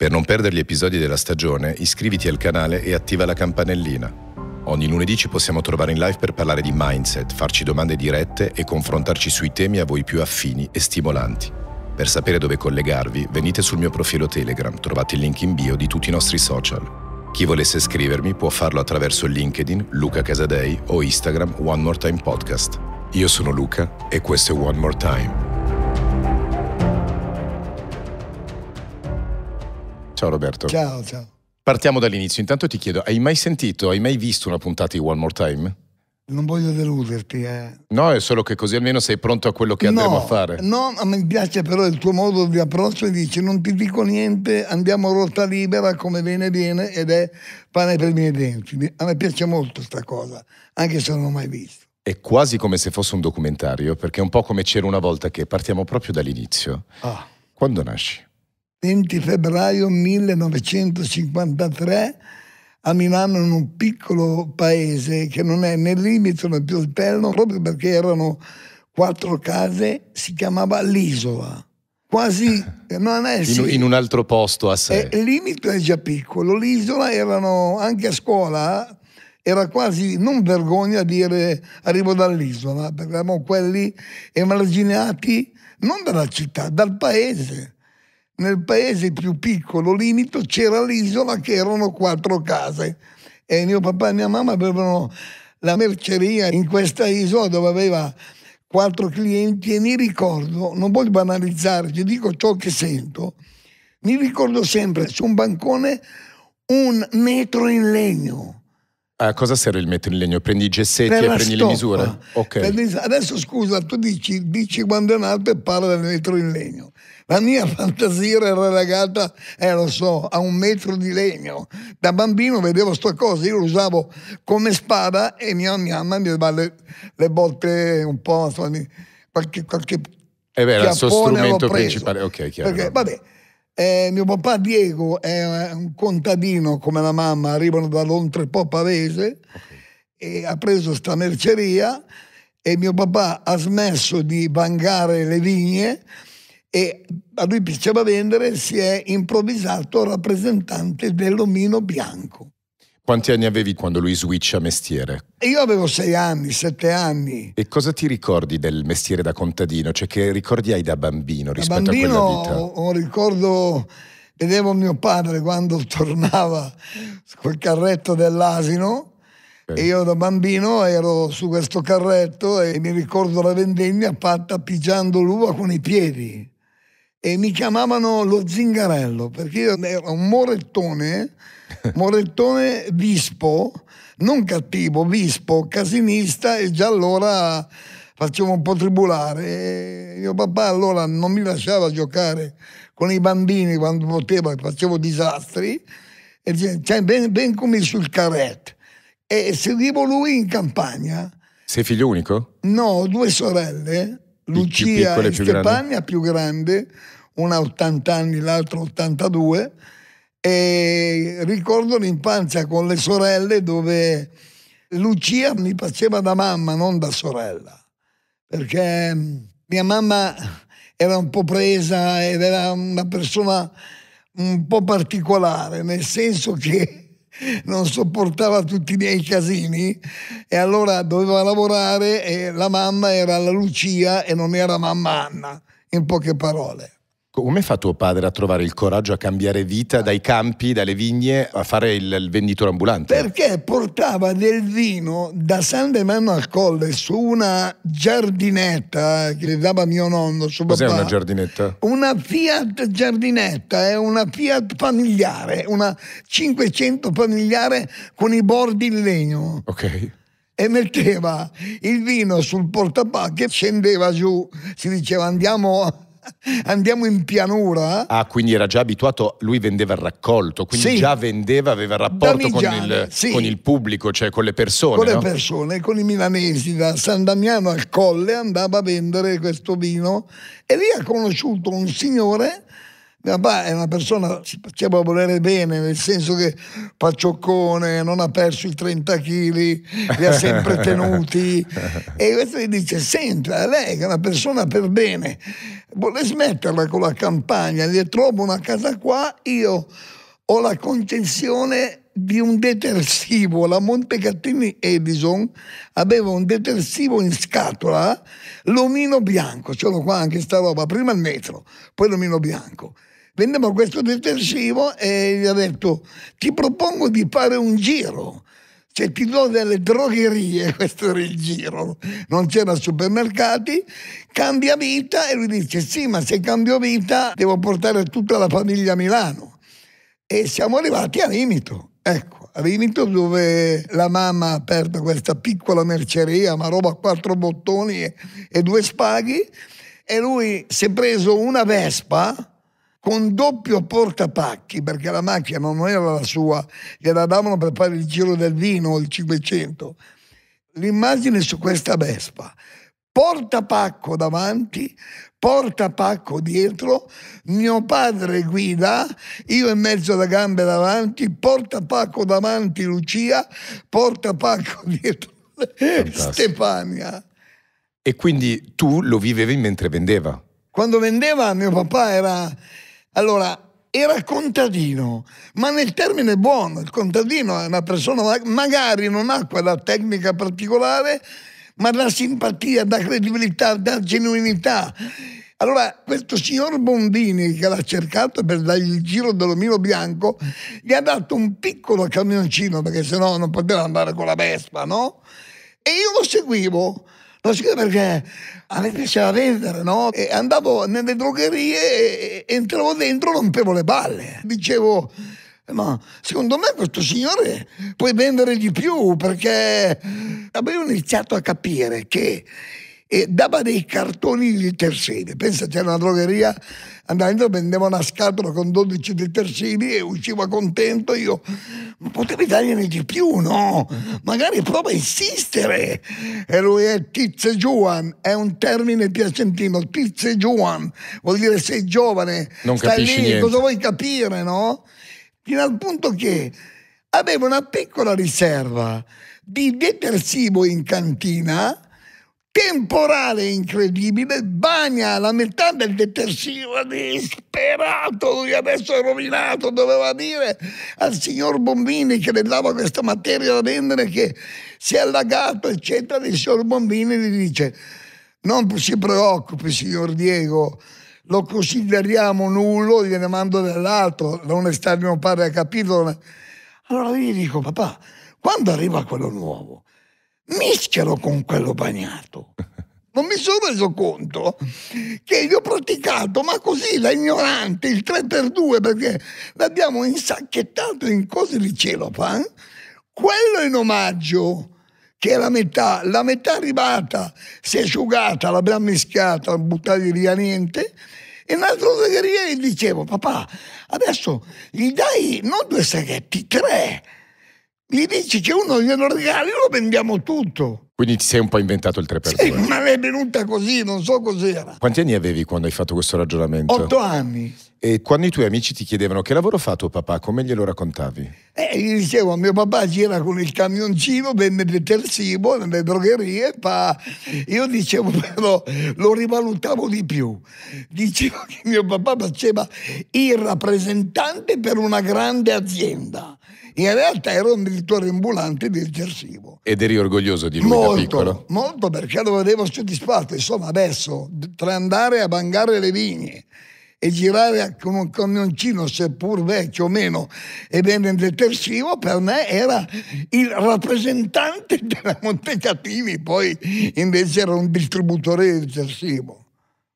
Per non perdere gli episodi della stagione, iscriviti al canale e attiva la campanellina. Ogni lunedì ci possiamo trovare in live per parlare di mindset, farci domande dirette e confrontarci sui temi a voi più affini e stimolanti. Per sapere dove collegarvi, venite sul mio profilo Telegram, trovate il link in bio di tutti i nostri social. Chi volesse iscrivermi può farlo attraverso LinkedIn, Luca Casadei o Instagram One More Time Podcast. Io sono Luca e questo è One More Time. Ciao Roberto. Ciao, ciao. Partiamo dall'inizio. Intanto ti chiedo, hai mai sentito, hai mai visto una puntata di One More Time? Non voglio deluderti. Eh. No, è solo che così almeno sei pronto a quello che andremo a fare. No, a me piace però il tuo modo di approccio e dici non ti dico niente, andiamo a rotta libera come viene viene ed è pane per i miei denti. A me piace molto questa cosa, anche se non l'ho mai visto. È quasi come se fosse un documentario, perché è un po' come c'era una volta che partiamo proprio dall'inizio. Ah. Quando nasci? 20 febbraio 1953 a Milano in un piccolo paese che non è né limite né più Oltello, proprio perché erano quattro case, si chiamava l'Isola. Quasi non è, sì. in, in, un altro posto a sé. Eh, il limite è già piccolo, l'isola erano anche a scuola, era quasi non vergogna dire arrivo dall'isola, perché eravamo quelli emarginati non dalla città, dal paese nel paese più piccolo limito c'era l'isola che erano quattro case e mio papà e mia mamma avevano la merceria in questa isola dove aveva quattro clienti e mi ricordo, non voglio banalizzarci, dico ciò che sento, mi ricordo sempre su un bancone un metro in legno. A cosa serve il metro in legno? Prendi i gessetti e prendi stoppa. le misure? Okay. Adesso scusa, tu dici, dici quando è nato e parla del metro in legno. La mia fantasia era legata, eh, lo so, a un metro di legno. Da bambino vedevo sta cosa, io lo usavo come spada e mia mamma mi dava le, le botte un po', insomma, qualche, qualche è eh vero, il suo strumento principale. Ok, chiaro. Perché, vabbè, eh, mio papà Diego è un contadino come la mamma, arrivano da dall'Ontrepo Pavese okay. e ha preso sta merceria e mio papà ha smesso di vangare le vigne e a lui piaceva vendere, si è improvvisato rappresentante dell'omino bianco. Quanti anni avevi quando lui switcha mestiere? Io avevo sei anni, sette anni. E cosa ti ricordi del mestiere da contadino? Cioè che ricordi hai da bambino rispetto da bambino, a quella vita? Un ricordo, vedevo mio padre quando tornava col carretto dell'asino okay. e io da bambino ero su questo carretto e mi ricordo la vendemmia fatta pigiando l'uva con i piedi e mi chiamavano lo zingarello perché io ero un morettone, morettone vispo, non cattivo, vispo, casinista e già allora facevo un po' tribulare. E mio papà allora non mi lasciava giocare con i bambini quando poteva, facevo disastri e diceva, cioè, ben, ven come sul carret. E seguivo lui in campagna. Sei figlio unico? No, due sorelle Lucia e più Stefania più grande, una 80 anni, l'altra 82, e ricordo l'infanzia con le sorelle dove Lucia mi faceva da mamma, non da sorella, perché mm, mia mamma era un po' presa ed era una persona un po' particolare, nel senso che non sopportava tutti i miei casini e allora doveva lavorare e la mamma era la Lucia e non era mamma Anna, in poche parole. Come fa tuo padre a trovare il coraggio a cambiare vita dai campi, dalle vigne, a fare il, il venditore ambulante? Perché portava del vino da San Demano al Colle su una giardinetta che le dava mio nonno. Suo Cos'è papà. una giardinetta? Una Fiat giardinetta, è eh, una Fiat familiare, una 500 familiare con i bordi in legno. Ok e metteva il vino sul portapacchi e scendeva giù. Si diceva andiamo andiamo in pianura. Eh? Ah, quindi era già abituato, lui vendeva il raccolto, quindi sì. già vendeva, aveva rapporto con il, sì. con il, pubblico, cioè con le persone. Con no? le persone, con i milanesi, da San Damiano al Colle andava a vendere questo vino e lì ha conosciuto un signore mio papà è una persona, si faceva volere bene, nel senso che fa cioccone, non ha perso i 30 kg, li ha sempre tenuti. e questo gli dice, senta, lei che è una persona per bene, vuole smetterla con la campagna, le trovo una casa qua, io ho la concessione di un detersivo, la Montecattini Edison aveva un detersivo in scatola, l'omino bianco, ce l'ho qua anche sta roba, prima il metro, poi l'omino bianco. Vendiamo questo detersivo e gli ho detto ti propongo di fare un giro. cioè ti do delle drogherie, questo era il giro, non c'erano supermercati, cambia vita e lui dice sì, ma se cambio vita devo portare tutta la famiglia a Milano. E siamo arrivati a Limito, ecco. A Rimito dove la mamma ha aperto questa piccola merceria, ma roba a quattro bottoni e, e due spaghi, e lui si è preso una Vespa con doppio portapacchi, perché la macchina non era la sua, gliela davano per fare il giro del vino, il 500. L'immagine su questa Vespa, portapacco davanti, portapacco dietro, mio padre guida, io in mezzo da gambe davanti, portapacco davanti Lucia, portapacco dietro Fantastico. Stefania. E quindi tu lo vivevi mentre vendeva? Quando vendeva mio papà era allora, era contadino, ma nel termine buono, il contadino è una persona magari non ha quella tecnica particolare, ma dà simpatia, dà credibilità, dà genuinità. Allora, questo signor Bondini, che l'ha cercato per dargli il giro dell'omino bianco, gli ha dato un piccolo camioncino, perché sennò non poteva andare con la Vespa, no? E io lo seguivo. Lo scrivo perché a me piaceva vendere, no? E andavo nelle drogherie e entravo dentro, rompevo le balle. Dicevo, ma secondo me questo signore puoi vendere di più perché Abbiamo iniziato a capire che e dava dei cartoni di terzini. Pensa, c'era una drogheria, andava dentro, vendeva una scatola con 12 detersivi e usciva contento. Io, ma potevi dargliene di più, no? Magari prova a insistere. E lui è tizze giuan, è un termine piacentino, tizze giuan, vuol dire sei giovane, non stai lì, niente. cosa vuoi capire, no? Fino al punto che avevo una piccola riserva di detersivo in cantina temporale incredibile bagna la metà del detersivo disperato lui adesso è rovinato doveva dire al signor Bombini che le dava questa materia da vendere che si è allagato eccetera il signor Bombini gli dice non si preoccupi signor Diego lo consideriamo nullo gliene mando dell'altro non è di mio padre a capirlo allora io gli dico papà quando arriva quello nuovo mischiano con quello bagnato. Non mi sono reso conto che io ho praticato, ma così da ignorante, il 3 per 2 perché l'abbiamo insacchettato in cose di celofan, eh? quello in omaggio, che è la metà, la metà arrivata, si è asciugata, l'abbiamo mischiata, buttata via niente, e l'altro segheria gli dicevo, papà, adesso gli dai non due sacchetti, tre, gli dici che cioè, uno glielo regali, lo vendiamo tutto. Quindi ti sei un po' inventato il 3 Sì, ma è venuta così, non so cos'era. Quanti anni avevi quando hai fatto questo ragionamento? Otto anni. E quando i tuoi amici ti chiedevano che lavoro fa tuo papà, come glielo raccontavi? Eh, gli dicevo, mio papà gira con il camioncino, vende detersivo nelle drogherie, fa... io dicevo però, lo rivalutavo di più. Dicevo che mio papà faceva il rappresentante per una grande azienda in realtà ero un direttore ambulante disgersivo. Ed eri orgoglioso di lui molto, Molto, perché lo vedevo soddisfatto. Insomma, adesso, tra andare a bangare le vigne e girare con un camioncino, seppur vecchio o meno, e ben detersivo, per me era il rappresentante della Montecatini, poi invece era un distributore di detersivo.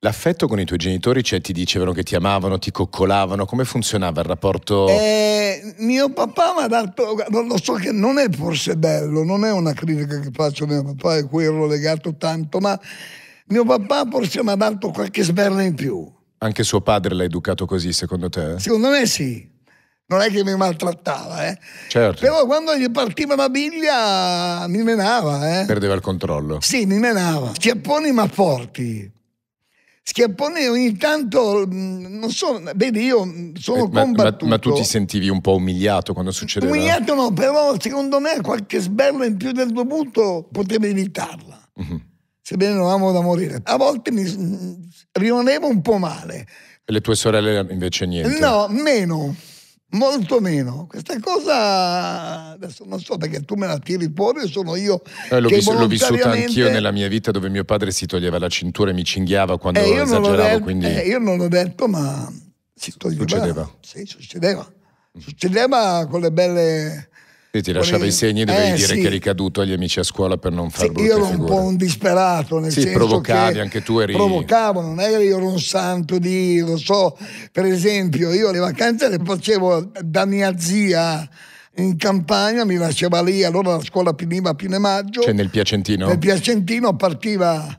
L'affetto con i tuoi genitori, cioè ti dicevano che ti amavano, ti coccolavano, come funzionava il rapporto? Eh, mio papà mi ha dato, lo so che non è forse bello, non è una critica che faccio a mio papà e cui ero legato tanto, ma mio papà forse mi ha dato qualche sberla in più. Anche suo padre l'ha educato così, secondo te? Secondo me sì. Non è che mi maltrattava, eh. Certo. Però quando gli partiva la biglia mi menava, eh. Perdeva il controllo. Sì, mi menava. Schiapponi ma forti Schiappone ogni tanto, mm, non so, vedi io mm, sono eh, combattuto. Ma, ma, tu ti sentivi un po' umiliato quando succedeva? Umiliato no, però secondo me qualche sberla in più del dovuto poteva evitarla, uh-huh. sebbene non amo da morire. A volte mi mm, rimanevo un po' male. E le tue sorelle invece niente? No, meno molto meno. Questa cosa adesso non so perché tu me la tiri fuori sono io. Eh, l'ho, visto, volontariamente... vissuta anch'io nella mia vita dove mio padre si toglieva la cintura e mi cinghiava quando eh, esageravo. Detto, quindi... eh, io non l'ho detto, ma si toglieva. Succedeva. Sì, succedeva. Succedeva con le belle ti lasciava i segni, dovevi eh, dire sì. che eri caduto agli amici a scuola per non farlo. sì, Io ero un po' un disperato, nel sì, senso provocavi, anche tu eri... Provocavo, non ero io un santo di... Lo so, per esempio, io le vacanze le facevo da mia zia in campagna, mi lasciava lì, allora la scuola finiva a fine maggio. Cioè nel Piacentino? Nel Piacentino partiva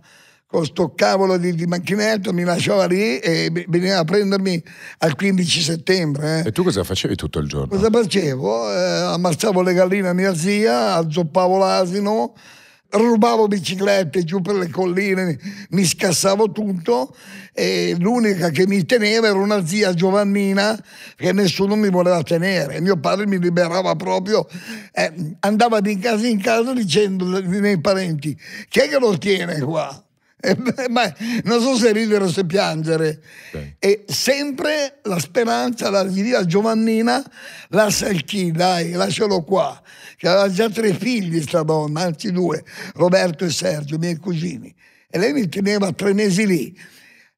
con sto cavolo di, di macchinetto, mi lasciava lì e veniva a prendermi al 15 settembre. Eh. E tu cosa facevi tutto il giorno? Cosa facevo? Eh, ammazzavo le galline a mia zia, azzoppavo l'asino, rubavo biciclette giù per le colline, mi scassavo tutto e l'unica che mi teneva era una zia Giovannina che nessuno mi voleva tenere. Mio padre mi liberava proprio, eh, andava di casa in casa dicendo ai miei parenti, chi è che lo tiene qua? Eh, ma non so se ridere o se piangere. Okay. E sempre la speranza la, gli dà Giovannina, lascia il chi, dai, lascialo qua. Che aveva già tre figli sta donna, anzi due, Roberto e Sergio, miei cugini. E lei mi teneva tre mesi lì.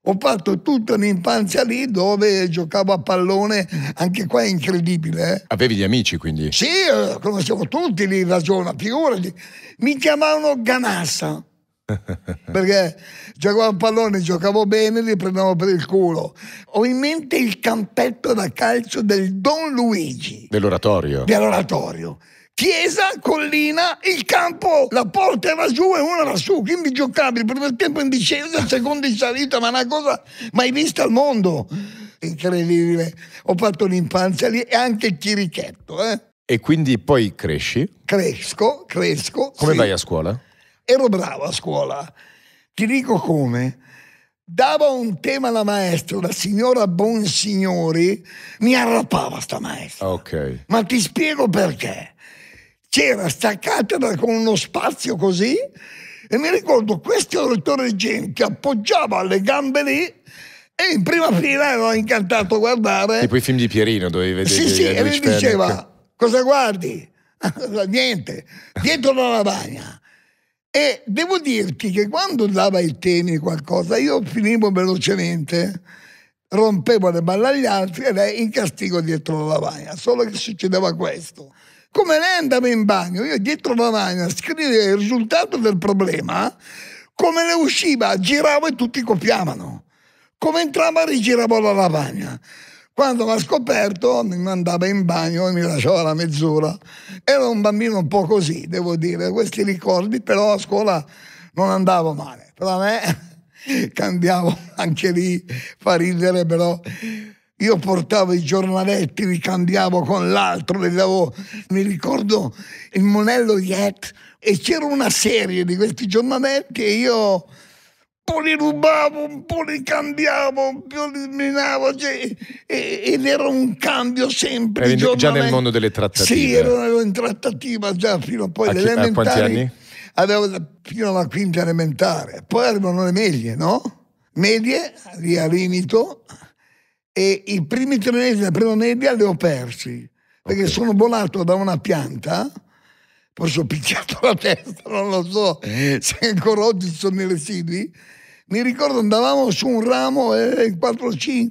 Ho fatto tutta un'infanzia lì dove giocavo a pallone, anche qua è incredibile. Eh? Avevi gli amici quindi? Sì, eh, conoscevo tutti lì, ragiona, figurati. Mi chiamavano Ganassa. perché giocavo a pallone, giocavo bene, li prendevo per il culo. Ho in mente il campetto da calcio del Don Luigi. Dell'oratorio. Dell'oratorio. Chiesa, collina, il campo, la porta era giù e uno era su, quindi giocavi il primo tempo in discesa, il secondo in salita, ma una cosa mai vista al mondo. Incredibile. Ho fatto l'infanzia lì e anche il chirichetto. Eh. E quindi poi cresci? Cresco, cresco. Come sì. vai a scuola? ero bravo a scuola. Ti dico come. Dava un tema alla maestra, la signora Bonsignori, mi arrappava sta maestra. Ok. Ma ti spiego perché. C'era sta cattedra con uno spazio così e mi ricordo questo dottore Gen che appoggiava le gambe lì e in prima fila ero incantato a guardare. Tipo i film di Pierino dovevi vedere. Sì, sì, e lui diceva, cosa guardi? Niente, dietro la lavagna. E devo dirti che quando dava i temi qualcosa, io finivo velocemente, rompevo le balle agli altri e lei in castigo dietro la lavagna. Solo che succedeva questo. Come lei andava in bagno, io dietro la lavagna scrivevo il risultato del problema, come ne usciva, giravo e tutti copiavano. Come entrava rigiravo la lavagna. Quando l'ha scoperto mi mandava in bagno e mi lasciava la mezz'ora. Era un bambino un po' così, devo dire, questi ricordi, però a scuola non andavo male. Però a me cambiavo anche lì, fa ridere però. Io portavo i giornaletti, li cambiavo con l'altro, li davo, mi ricordo il monello Yet e c'era una serie di questi giornaletti e io po' li rubavo, un po' li cambiavo, un po' li minavo cioè, e, ed era un cambio sempre. Eri già nel mondo delle trattative. Sì, ero in trattativa già fino a poi. A, chi, a quanti anni? Avevo fino alla quinta elementare. Poi arrivano le medie, no? Medie, lì a Limito, e i primi tre mesi della prima media li ho persi, perché okay. sono volato da una pianta forse ho picchiato la testa, non lo so, eh. se ancora oggi sono nei residui, mi ricordo andavamo su un ramo eh, 4-5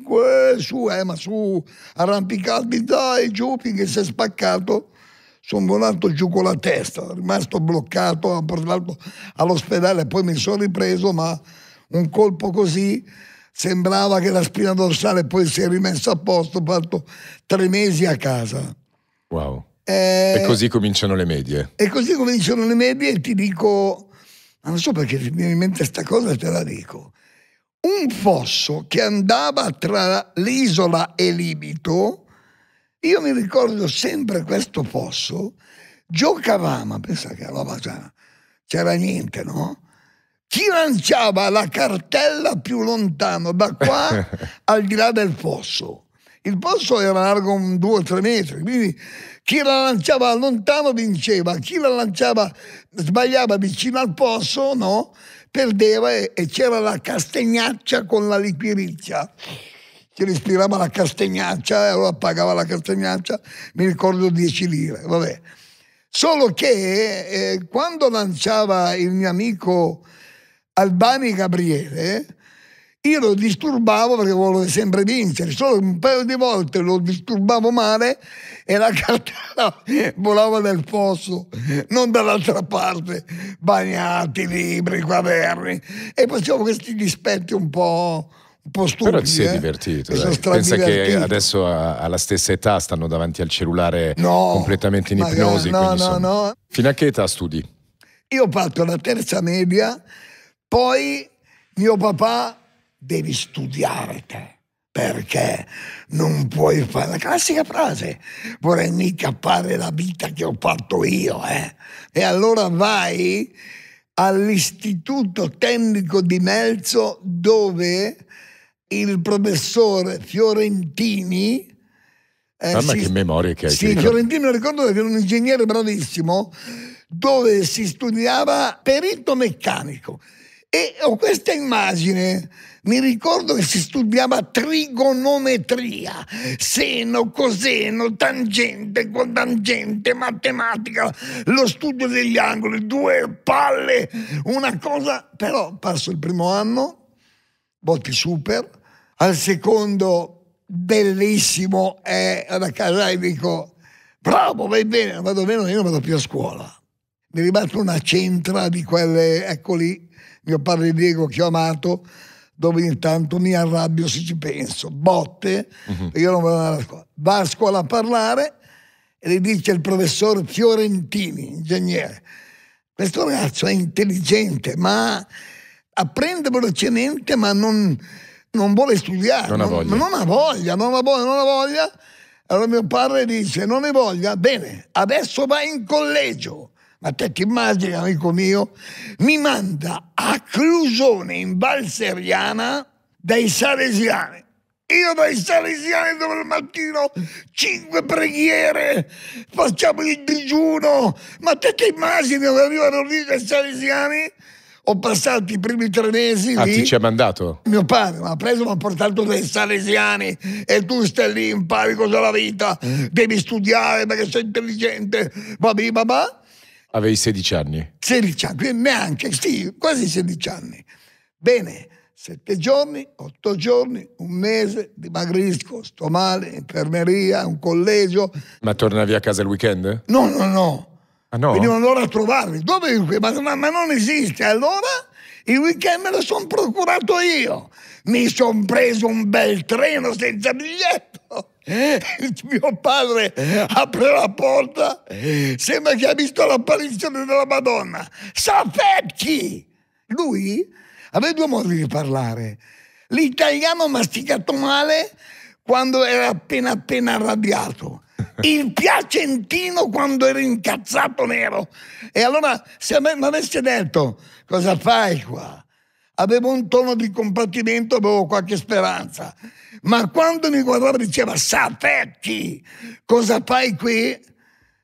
eh, su, eh, ma su arrampicati dai giù finché si è spaccato sono volato giù con la testa rimasto bloccato ho portato all'ospedale poi mi sono ripreso ma un colpo così sembrava che la spina dorsale poi si è rimessa a posto ho fatto tre mesi a casa wow e, eh, e così cominciano le medie e così cominciano le medie e ti dico ma non so perché mi viene in mente questa cosa te la dico. Un fosso che andava tra l'isola e Libito, io mi ricordo sempre questo fosso, giocavamo, pensa che roba c'era, c'era niente, no? Chi lanciava la cartella più lontano da qua al di là del fosso? Il fosso era largo un 2 o 3 metri, quindi chi la lanciava lontano vinceva, chi la lanciava, sbagliava vicino al pozzo, no? Perdeva e, e c'era la castagnaccia con la liquirizia Si respirava la castagnaccia e eh, allora pagava la castagnaccia, mi ricordo 10 lire, vabbè. Solo che eh, quando lanciava il mio amico Albani Gabriele, io lo disturbavo perché volevo sempre vincere, solo un paio di volte lo disturbavo male e la carta volava nel fosso, non dall'altra parte, bagnati, libri, quaderni. E facevo questi dispetti un po'... stupidi, Però ti sei eh? divertito. Pensa che adesso alla stessa età stanno davanti al cellulare no, completamente in ipnosi. No, no, sono... no. Fino a che età studi? Io ho fatto la terza media, poi mio papà devi studiare te perché non puoi fare la classica frase, vorrei mica fare la vita che ho fatto io, eh? E allora vai all'istituto tecnico di Melzo dove il professore Fiorentini eh, Mamma si, che memoria che hai. Sì, Fiorentino ricordo che era un ingegnere bravissimo dove si studiava perito meccanico e ho questa immagine mi ricordo che si studiava trigonometria, seno, coseno, tangente, cotangente, matematica, lo studio degli angoli, due palle, una cosa, però passo il primo anno, voti super, al secondo bellissimo e alla da casa e dico bravo, vai bene, vado meno, io non vado più a scuola. Mi è arrivata una centra di quelle, ecco lì, mio padre Diego che ho amato, dove intanto mi arrabbio se ci penso, botte, uh-huh. io non vado alla scuola. Va a scuola a parlare e gli dice il professor Fiorentini, ingegnere, questo ragazzo è intelligente, ma apprende velocemente, ma non, non vuole studiare, non, non, ha non ha voglia, non ha voglia, non ha voglia. Allora mio padre dice, non hai voglia? Bene, adesso vai in collegio ma te ti immagini, amico mio, mi manda a Clusone in Valseriana dai Salesiani. Io dai Salesiani dove al mattino cinque preghiere, facciamo il digiuno. Ma te ti immagini dove arrivano lì dai Salesiani? ho passato i primi tre mesi ah, lì. ci ha mandato? Mio padre mi ha preso, e mi ha portato dai salesiani e tu stai lì, impari cosa la vita, devi studiare perché sei intelligente, va bene, ma Avevi 16 anni. 16 anni, neanche, sì, quasi 16 anni. Bene, 7 giorni, 8 giorni, un mese, dimagrisco, sto male, infermeria, un collegio. Ma tornavi a casa il weekend? No, no, no. Ah, no? Venivano loro a trovarmi. Dove? Ma, ma, ma non esiste. Allora il weekend me lo sono procurato io. Mi sono preso un bel treno senza biglietto eh? mio padre apre la porta, sembra che ha visto l'apparizione della Madonna. Safecchi! Lui aveva due modi di parlare. L'italiano masticato male quando era appena appena arrabbiato. Il piacentino quando era incazzato nero. E allora se mi avesse detto cosa fai qua? Avevo un tono di compatimento, avevo qualche speranza. Ma quando mi guardava e diceva, Sapecchi, cosa fai qui?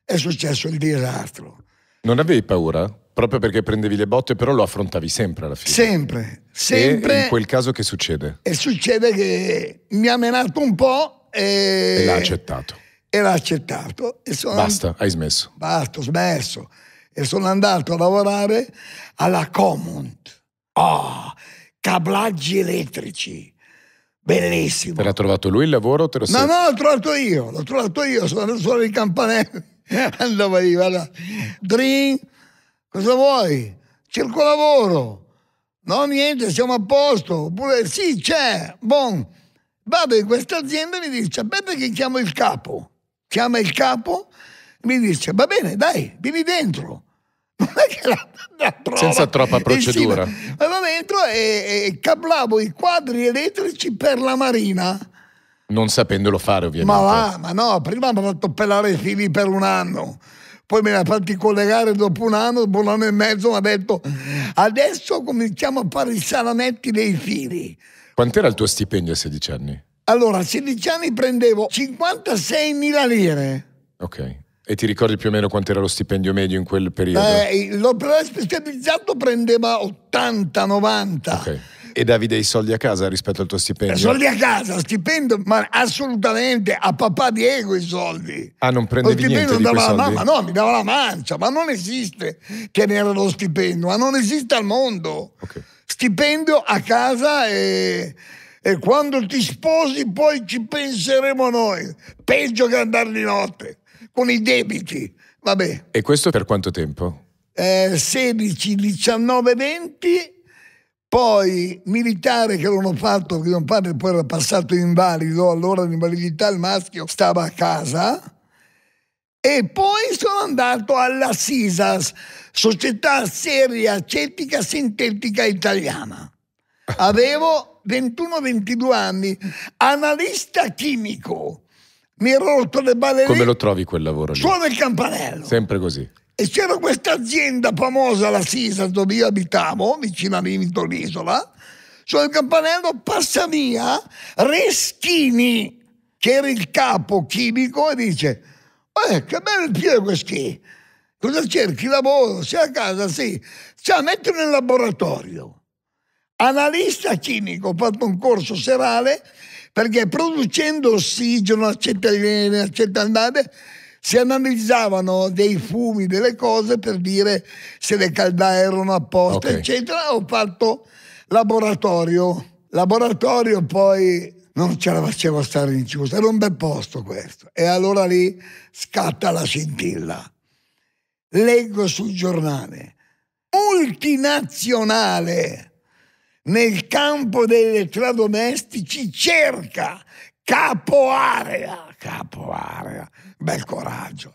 È successo il disastro. Non avevi paura? Proprio perché prendevi le botte, però lo affrontavi sempre alla fine. Sempre, sempre. E in quel caso che succede? E succede che mi ha menato un po' e... E l'ha accettato. E l'ha accettato. E Basta, and... hai smesso. Basta, ho smesso. E sono andato a lavorare alla Comunt. Oh, ah, cablaggi elettrici. Bellissimo. Te l'ha trovato lui il lavoro o te lo sei? No, no, l'ho trovato io, l'ho trovato io, sono andato solo in campanello. Andava lì, guarda. Dream, cosa vuoi? Cerco lavoro. No, niente, siamo a posto. Oppure, sì, c'è, bon. Vado in questa azienda e mi dice, aspetta che chiamo il capo. Chiama il capo, mi dice, va bene, dai, vieni dentro. Senza troppa procedura. Aveva eh dentro e, e cablavo i quadri elettrici per la marina. Non sapendolo fare, ovviamente. Ma va, ma no, prima mi hanno fatto pelare i fili per un anno poi me ha fatti collegare dopo un anno, dopo un anno e mezzo, mi ha detto adesso cominciamo a fare i salametti dei fili. Quant'era il tuo stipendio a 16 anni? Allora, a 16 anni prendevo 56 mila lire. Ok. E ti ricordi più o meno quanto era lo stipendio medio in quel periodo? Eh, l'operatore specializzato prendeva 80-90. Okay. E davi dei soldi a casa rispetto al tuo stipendio? Eh, soldi a casa, stipendio, ma assolutamente a papà Diego i soldi. Ah, non prendevi niente non dava la mamma, no, mi dava la mancia, ma non esiste che ne era lo stipendio, ma non esiste al mondo. Okay. Stipendio a casa e, e quando ti sposi poi ci penseremo noi. Peggio che andare di notte con i debiti. Vabbè. E questo per quanto tempo? Eh, 16, 19, 20, poi militare che l'hanno fatto che mio padre poi era passato invalido, allora l'invalidità il maschio stava a casa. E poi sono andato alla Sisas, società seria acetica sintetica italiana. Avevo 21-22 anni, analista chimico mi ero rotto le balle Come lo trovi quel lavoro lì? Suona il campanello. Sempre così. E c'era questa azienda famosa, la Sisa, dove io abitavo, vicino a Limito l'isola. Suona il campanello, passa via Reschini, che era il capo chimico, e dice, eh, che bello il piede Queschi. Cosa cerchi? Lavoro, sei a casa, sì. Cioè, mettilo nel laboratorio. Analista chimico, ho fatto un corso serale perché producendo ossigeno, acetaldene, acetaldate, si analizzavano dei fumi, delle cose per dire se le caldaie caldaerano apposta, okay. eccetera. Ho fatto laboratorio. Laboratorio poi non ce la facevo stare in chiusa, era un bel posto questo. E allora lì scatta la scintilla. Leggo sul giornale, multinazionale nel campo degli elettrodomestici cerca capo area. Capo area, bel coraggio.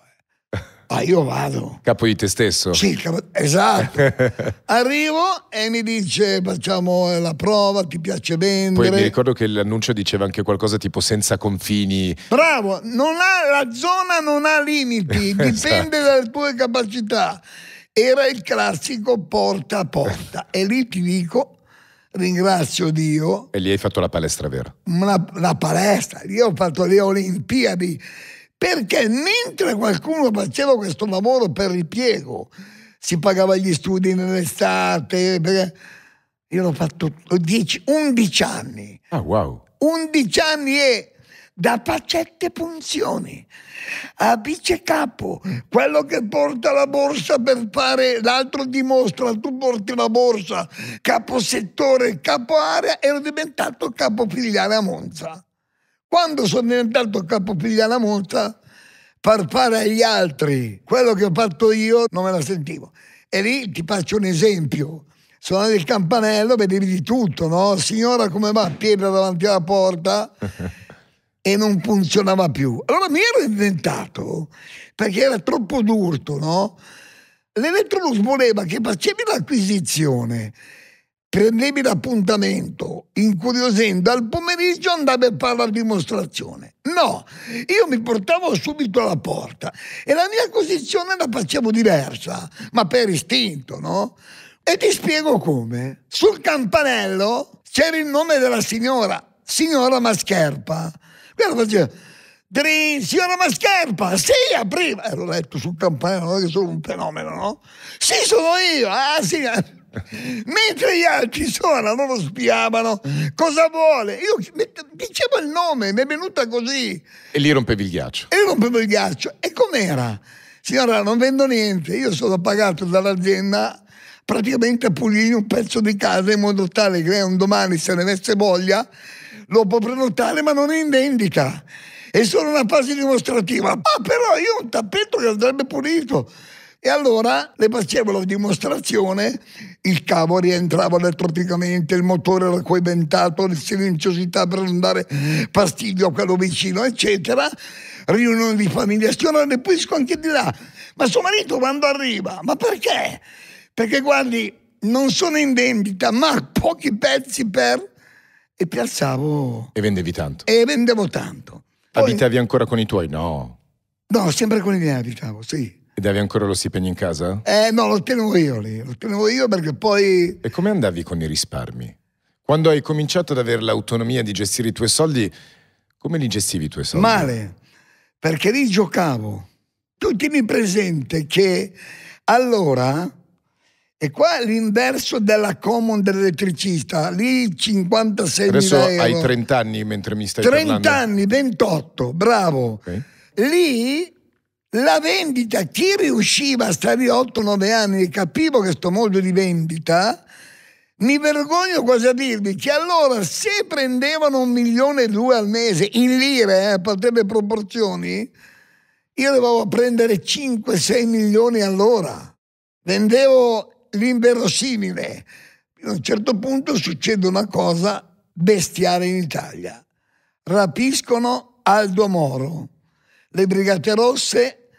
Ma eh. ah, io vado. Capo di te stesso. Sì, capo, esatto. Arrivo e mi dice facciamo la prova, ti piace bene. Poi mi ricordo che l'annuncio diceva anche qualcosa tipo senza confini. Bravo, ha, la zona non ha limiti, dipende esatto. dalle tue capacità. Era il classico porta a porta e lì ti dico ringrazio Dio. E lì hai fatto la palestra, vero? La, una palestra, io ho fatto le Olimpiadi, perché mentre qualcuno faceva questo lavoro per ripiego, si pagava gli studi nell'estate, io l'ho fatto 10, 11 anni. Ah, wow. 11 anni e da pacette punzioni a vice capo, quello che porta la borsa per fare l'altro dimostra, tu porti la borsa, capo settore, capo area, ero diventato capo filiale a Monza. Quando sono diventato capo filiale a Monza, far fare agli altri quello che ho fatto io non me la sentivo. E lì ti faccio un esempio suonare il campanello, vedevi di tutto, no? Signora come va? Piedra davanti alla porta. e non funzionava più. Allora mi ero inventato, perché era troppo d'urto, no? L'Elettrolux voleva che facevi l'acquisizione, prendevi l'appuntamento, incuriosendo al pomeriggio andavi a fare la dimostrazione. No, io mi portavo subito alla porta e la mia acquisizione la facevo diversa, ma per istinto, no? E ti spiego come. Sul campanello c'era il nome della signora, signora Mascherpa quello faceva. Drin, signora Mascherpa, sì, prima. Ero eh, letto sul campanello che sono un fenomeno, no? Sì, sono io, ah sì. Eh. Mentre gli altri suonano, lo spiavano, cosa vuole? Io dicevo il nome, mi è venuta così. E lì rompevi il ghiaccio. E lì rompevo il ghiaccio. E com'era? Signora, non vendo niente, io sono pagato dall'azienda praticamente a pulire un pezzo di casa in modo tale che lei un domani se ne avesse voglia lo può prenotare ma non è in vendita. È solo una fase dimostrativa. ah, però io ho un tappeto che andrebbe pulito. E allora le facevo la dimostrazione, il cavo rientrava elettronicamente, il motore era coibentato, la silenziosità per non dare fastidio a quello vicino, eccetera. Riunione di famiglia, signora ne pulisco anche di là. Ma suo marito quando arriva? Ma perché? Perché guardi, non sono in vendita, ma pochi pezzi per e piazzavo. E vendevi tanto? E vendevo tanto. Poi, Abitavi ancora con i tuoi? No. No, sempre con i miei abitavo, diciamo, sì. E davi ancora lo stipendio in casa? Eh no, lo tenevo io lì, lo tenevo io perché poi... E come andavi con i risparmi? Quando hai cominciato ad avere l'autonomia di gestire i tuoi soldi, come li gestivi i tuoi soldi? Male, perché lì giocavo. Tu tieni presente che allora e qua l'inverso della common dell'elettricista, lì 56 Adesso euro. hai 30 anni mentre mi stai 30 parlando. 30 anni, 28, bravo. Okay. Lì la vendita, chi riusciva a stare 8-9 anni e capivo che sto mondo di vendita, mi vergogno quasi a dirvi che allora se prendevano un milione e due al mese in lire, eh, potrebbe proporzioni, io dovevo prendere 5-6 milioni all'ora. Vendevo l'inverosimile. A un certo punto succede una cosa bestiale in Italia. Rapiscono Aldo Moro. Le Brigate Rosse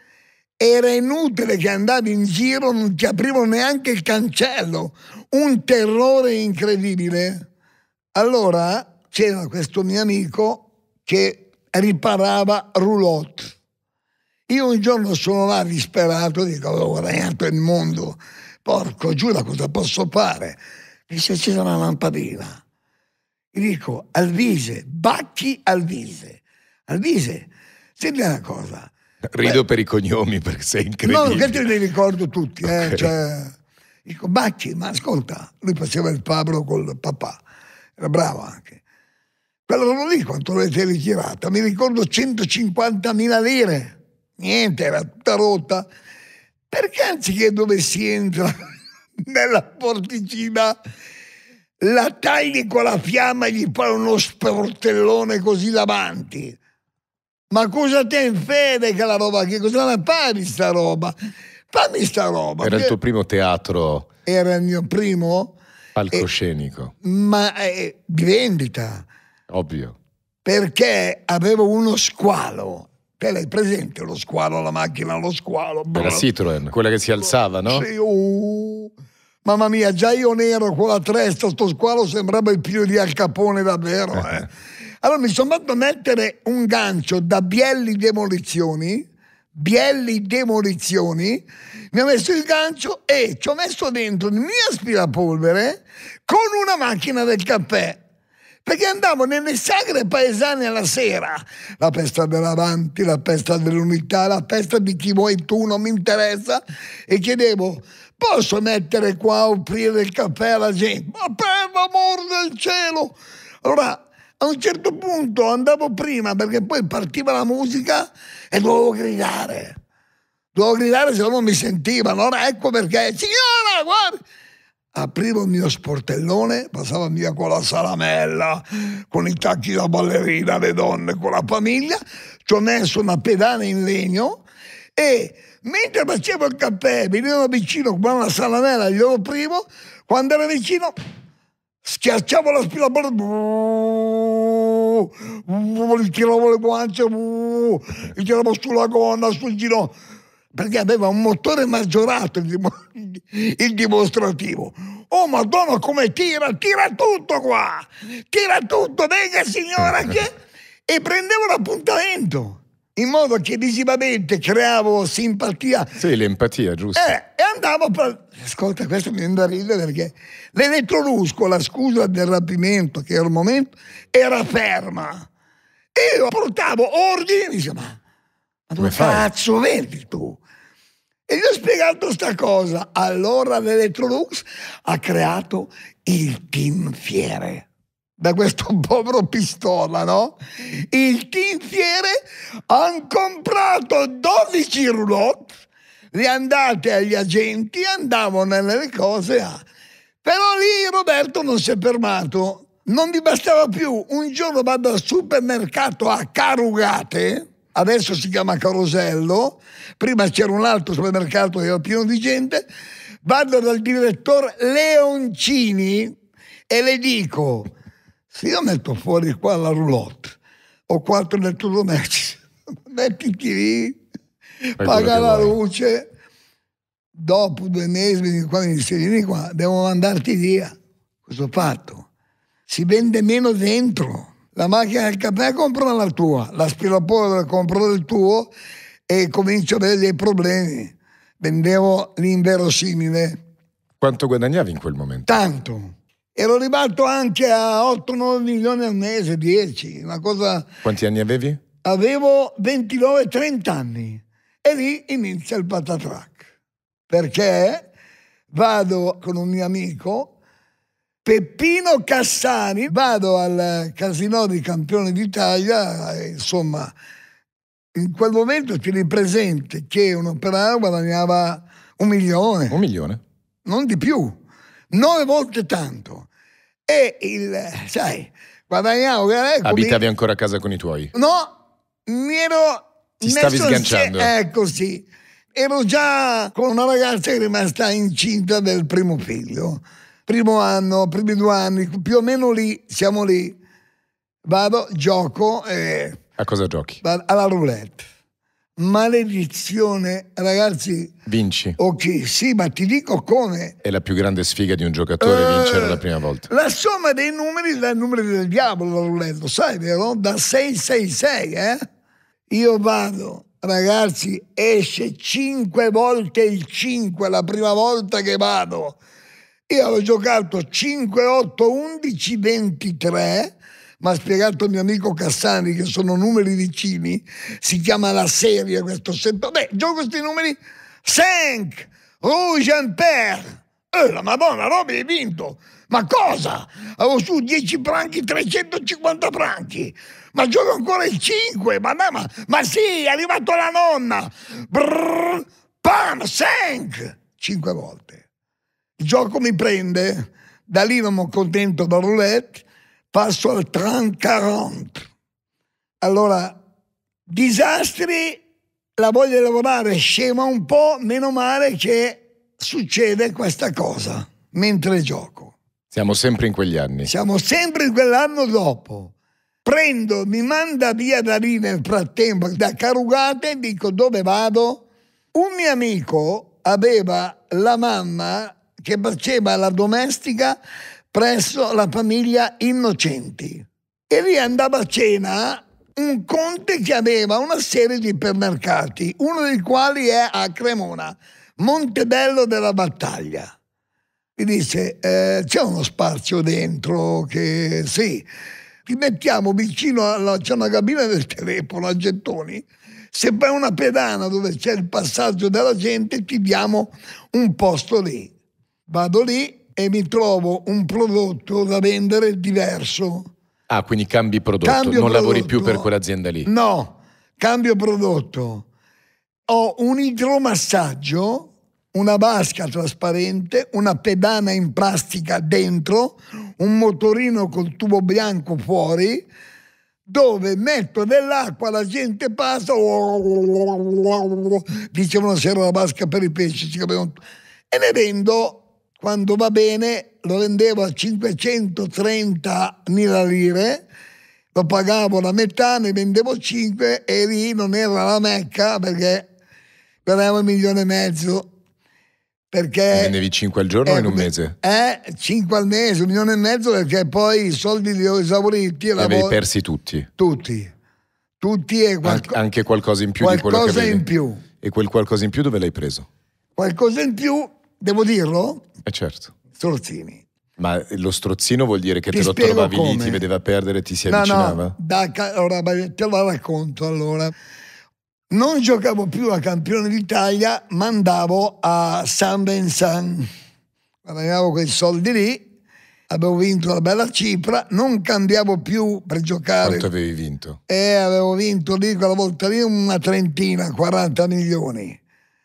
era inutile che andavi in giro, non ti aprivano neanche il cancello. Un terrore incredibile. Allora c'era questo mio amico che riparava roulotte. Io un giorno sono là disperato, dico, ho oh, guadagnato il mondo, porco Giuda cosa posso fare? Mi si è accesa una lampadina. Gli dico, Alvise, Bacchi Alvise. Alvise, senti una cosa. Rido Beh, per i cognomi perché sei incredibile. No, che te li ricordo tutti. Eh? Cioè, dico, Bacchi, ma ascolta, lui faceva il Pablo col papà, era bravo anche. Quell'anno lì, quanto l'avete ritirata? Mi ricordo 150.000 lire. Niente, era tutta rotta perché anziché dove si entra nella porticina la tagli con la fiamma e gli fai uno sportellone così davanti? Ma cosa te in fede che la roba che cosa ne fai sta roba? Fammi sta roba. Era il tuo primo teatro. Era il mio primo palcoscenico. Eh, ma eh, di vendita. Ovvio. Perché avevo uno squalo Te l'hai presente lo squalo, la macchina, lo squalo? Brr. La Citroen, quella che si alzava, no? Sì, uh, mamma mia, già io nero con la testa, sto squalo sembrava il più di Al Capone davvero. Eh. Allora mi sono fatto mettere un gancio da Bielli Demolizioni, Bielli Demolizioni, mi ha messo il gancio e ci ho messo dentro il mio aspirapolvere con una macchina del caffè perché andavo nelle sagre paesane alla sera. La festa dell'avanti, la festa dell'unità, la festa di chi vuoi tu, non mi interessa. E chiedevo, posso mettere qua a offrire il caffè alla gente? Ma per l'amor del cielo! Allora, a un certo punto andavo prima perché poi partiva la musica e dovevo gridare. Dovevo gridare se no non mi sentivano. Allora ecco perché, signora, guarda! aprivo il mio sportellone, passavano via con la salamella, con i tacchi da ballerina, le donne, con la famiglia, ci ho messo una pedana in legno e mentre facevo il caffè, venivano vicino con una salamella, glielo aprivo, quando era vicino schiacciavo la spina gli tiravo le guance, gli tiravo sulla gonna, sul ginocchio perché aveva un motore maggiorato il, dimostrativo. Oh Madonna, come tira, tira tutto qua, tira tutto, venga signora che... E prendevo l'appuntamento in modo che visivamente creavo simpatia. Sì, l'empatia, giusto. Eh, e andavo per... Ascolta, questo mi viene da ridere perché l'elettrolusco, la scusa del rapimento, che era il momento, era ferma. E io portavo ordini, diceva, ma ma dove cazzo vedi tu? E gli ho spiegato questa cosa. Allora l'Electrolux ha creato il Team Fiere da questo povero pistola, no? Il tinziere hanno comprato 12 roulotte, le andate agli agenti, andavano nelle cose a... Ah. Però lì Roberto non si è fermato, non gli bastava più. Un giorno vado al supermercato a Carugate, adesso si chiama Carosello, prima c'era un altro supermercato che era pieno di gente, vado dal direttore Leoncini e le dico, se io metto fuori qua la roulotte, ho quattro elettrodomestici, mettiti lì, Fai paga la vuoi. luce, dopo due mesi quando mi dice, vieni qua, devo mandarti via. Questo fatto. Si vende meno dentro la macchina del caffè compra la tua, l'aspirapolvere compra il tuo e comincio a avere dei problemi. Vendevo l'inverosimile. Quanto guadagnavi in quel momento? Tanto. Ero arrivato anche a 8-9 milioni al mese, 10, una cosa... Quanti anni avevi? Avevo 29-30 anni e lì inizia il patatrack. Perché vado con un mio amico Peppino Cassani, vado al casino di Campione d'Italia, insomma, in quel momento tieni presente che un operaio guadagnava un milione. Un milione. Non di più, nove volte tanto. E il, sai, guadagnavo... Eh, Abitavi io, ancora a casa con i tuoi? No, mi ero... Ti stavi sganciando? Ecco, eh, sì. Ero già con una ragazza che è rimasta incinta del primo figlio primo anno, primi due anni, più o meno lì, siamo lì. Vado, gioco e... A cosa giochi? Alla roulette. Maledizione, ragazzi. Vinci. Ok, sì, ma ti dico come. È la più grande sfiga di un giocatore eh, vincere la prima volta. La somma dei numeri dà il numero del diavolo, la roulette, lo sai, vero? Da 666, eh? Io vado, ragazzi, esce 5 volte il 5 la prima volta che vado. Io avevo giocato 5, 8, 11, 23, mi ha spiegato il mio amico Cassani che sono numeri vicini, si chiama la serie questo settore. Beh, gioco questi numeri 5, Rouge and Père. Eh, la Madonna, Roby hai vinto! Ma cosa? Avevo su 10 franchi, 350 franchi! Ma gioco ancora il 5! Ma, no, ma, ma sì, è arrivato la nonna! Brrr, pam, sank! 5 volte. Il gioco mi prende, da lì non sono contento da roulette, passo al 30-40. Allora, disastri, la voglia di lavorare scema un po', meno male che succede questa cosa mentre gioco. Siamo sempre in quegli anni. Siamo sempre in quell'anno dopo. Prendo, mi manda via da lì nel frattempo, da Carugate, dico dove vado? Un mio amico aveva la mamma che faceva la domestica presso la famiglia Innocenti. E lì andava a cena un conte che aveva una serie di ipermercati, uno dei quali è a Cremona, Montebello della Battaglia. Mi disse, eh, c'è uno spazio dentro che sì, ti mettiamo vicino, alla, c'è una cabina del telefono a gettoni, se fai una pedana dove c'è il passaggio della gente ti diamo un posto lì. Vado lì e mi trovo un prodotto da vendere diverso. Ah, quindi cambi prodotto, cambio non prodotto. lavori più per quell'azienda lì. No, cambio prodotto. Ho un idromassaggio, una vasca trasparente, una pedana in plastica dentro, un motorino col tubo bianco fuori, dove metto dell'acqua, la gente passa, dicevano se era la vasca per i pesci, e ne vendo quando va bene lo rendevo a 530.000 lire, lo pagavo la metà, ne vendevo 5 e lì non era la mecca perché guadagnavo un milione e mezzo. Perché vendevi 5 al giorno eh, o in un eh, mese? Eh, 5 al mese, un milione e mezzo perché poi i soldi li ho esauriti. E li avevi persi tutti? Tutti. Tutti e qualco- An- anche qualcosa in più qualcosa di quello che avevi. Qualcosa in più. E quel qualcosa in più dove l'hai preso? Qualcosa in più Devo dirlo? Eh certo. Strozzini. Ma lo strozzino vuol dire che ti te lo trovavi come. lì, ti vedeva perdere, ti si no, avvicinava? No, da, allora, te lo racconto allora. Non giocavo più a campione d'Italia, ma andavo a San Vincent. Guadagnavo quei soldi lì, avevo vinto la bella cifra, non cambiavo più per giocare. Quanto avevi vinto? E eh, avevo vinto lì quella volta lì una trentina, 40 milioni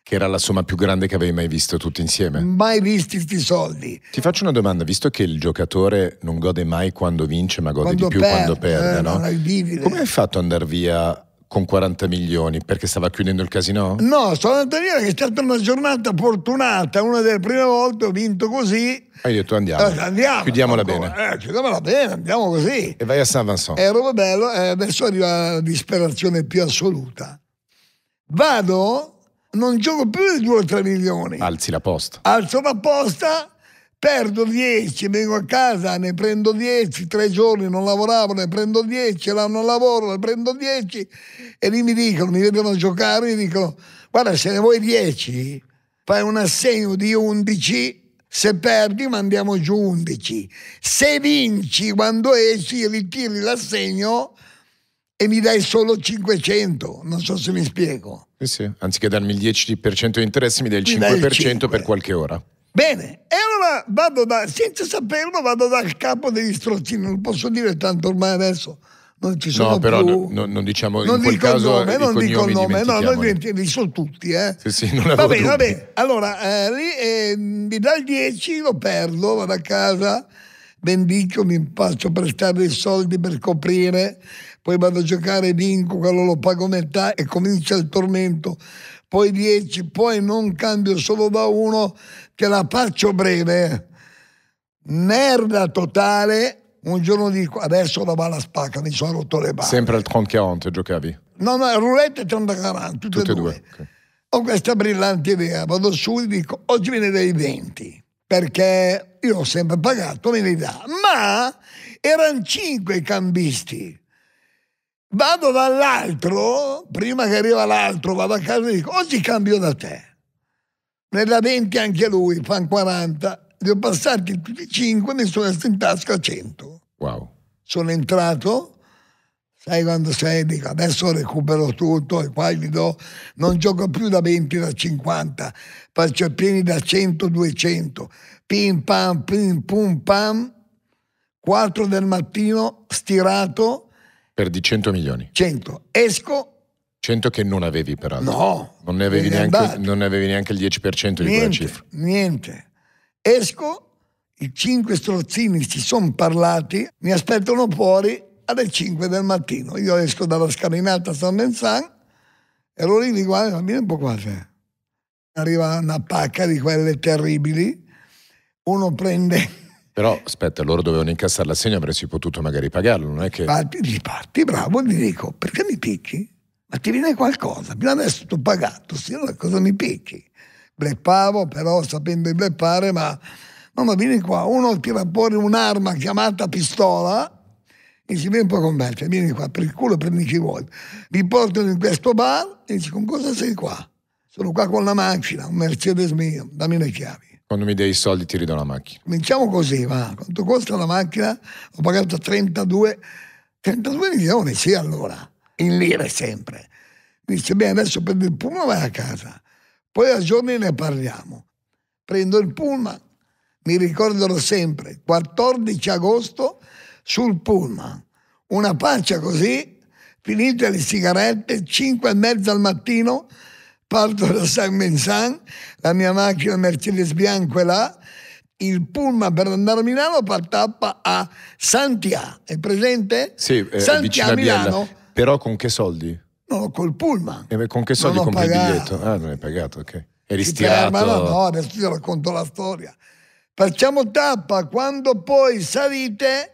che era la somma più grande che avevi mai visto tutti insieme. Mai visti questi soldi. Ti faccio una domanda, visto che il giocatore non gode mai quando vince, ma gode quando di più perde, quando perde, eh, no? Come hai fatto ad andare via con 40 milioni perché stava chiudendo il casino? No, sono andato via perché è stata una giornata fortunata, una delle prime volte ho vinto così. Hai detto andiamo, eh, andiamo chiudiamola ancora. bene. Eh, chiudiamola bene, andiamo così. E vai a San Vincent. Era bello, eh, adesso arriva la disperazione più assoluta. Vado non gioco più di 2 o 3 milioni. Alzi la posta. Alzo la posta, perdo 10, vengo a casa, ne prendo 10, tre giorni non lavoravo, ne prendo 10, l'anno lavoro, ne prendo 10 e lì mi dicono, mi vedono giocare, mi dicono, guarda se ne vuoi 10, fai un assegno di 11 se perdi mandiamo giù 11. Se vinci quando esci ritiri l'assegno e mi dai solo 500, non so se mi spiego. Eh sì, anziché darmi il 10% di interesse mi dai il mi 5% dai il 5. per qualche ora. Bene, e allora vado da, senza saperlo, vado dal capo degli strozzini, non posso dire tanto ormai adesso. Non ci sono no, però più, no, no, non diciamo non in quel caso nome, non dico il nome, no, noi li so tutti, eh. Sì, sì, non va bene, va bene. Allora, eh, lì, eh, mi dà il 10, lo perdo, vado a casa, vendico, mi faccio prestare dei soldi per coprire poi vado a giocare vinco, l'incuca, lo pago metà e comincia il tormento, poi 10, poi non cambio solo da uno, te la faccio breve. Eh. Merda totale, un giorno dico adesso la balla spacca, mi sono rotto le balle. Sempre al 30-40 giocavi? No, no, roulette e 30-40, tutte, e due. due. Okay. Ho questa brillante idea, vado su e dico oggi me ne dai 20 perché io ho sempre pagato, me li dà, ma erano 5 i cambisti Vado dall'altro, prima che arriva l'altro, vado a casa e dico, oggi cambio da te. Nella 20 anche lui, fan 40. Li ho passati tutti e 5, mi sono messo in tasca 100. Wow. Sono entrato, sai quando sei, dico, adesso recupero tutto e poi gli do, non gioco più da 20, da 50, faccio pieni da 100, 200. Pim pam, pim pum pam, 4 del mattino, stirato, Perdi 100 milioni. 100. Esco. 100 che non avevi peraltro. No. Non ne avevi, neanche, non ne avevi neanche, il 10% di niente, quella cifra. Niente. Esco, i cinque strozzini si sono parlati, mi aspettano fuori alle 5 del mattino. Io esco dalla scalinata San Benzan, loro lì, mi guardano, vieni un po' qua te. Arriva una pacca di quelle terribili, uno prende però aspetta, loro dovevano incassare l'assegno, avresti potuto magari pagarlo, non è che... Parti, gli bravo, gli dico, perché mi picchi? Ma ti viene qualcosa, fino adesso ti ho pagato, sì, allora cosa mi picchi? Bleppavo, però sapendo di bleppare, ma... ma vieni qua, uno tira fuori un'arma chiamata pistola e dice: viene un po' con me, cioè vieni qua, per il culo prendi chi vuoi. Mi portano in questo bar e dice: con cosa sei qua? Sono qua con la macchina, un Mercedes mio, dammi le chiavi. Quando mi dai i soldi ti ridò la macchina. Cominciamo così, ma quanto costa la macchina? Ho pagato 32, 32 milioni, sì allora, in lire sempre. Mi dice, beh, adesso prendo il pullman e vai a casa. Poi a giorni ne parliamo. Prendo il pullman, mi ricorderò sempre, 14 agosto sul pullman. Una pancia così, finite le sigarette, 5 e mezza al mattino, parto da San Menzan, la mia macchina Mercedes Bianco è là, il pullman per andare a Milano partappa a Santia, è presente? Sì, eh, Santia a Milano. Biella. Però con che soldi? No, col pullman. E eh, con che soldi compri il biglietto? Ah, non hai pagato, ok. Eri si Ma no, no, adesso ti racconto la storia. Facciamo tappa, quando poi salite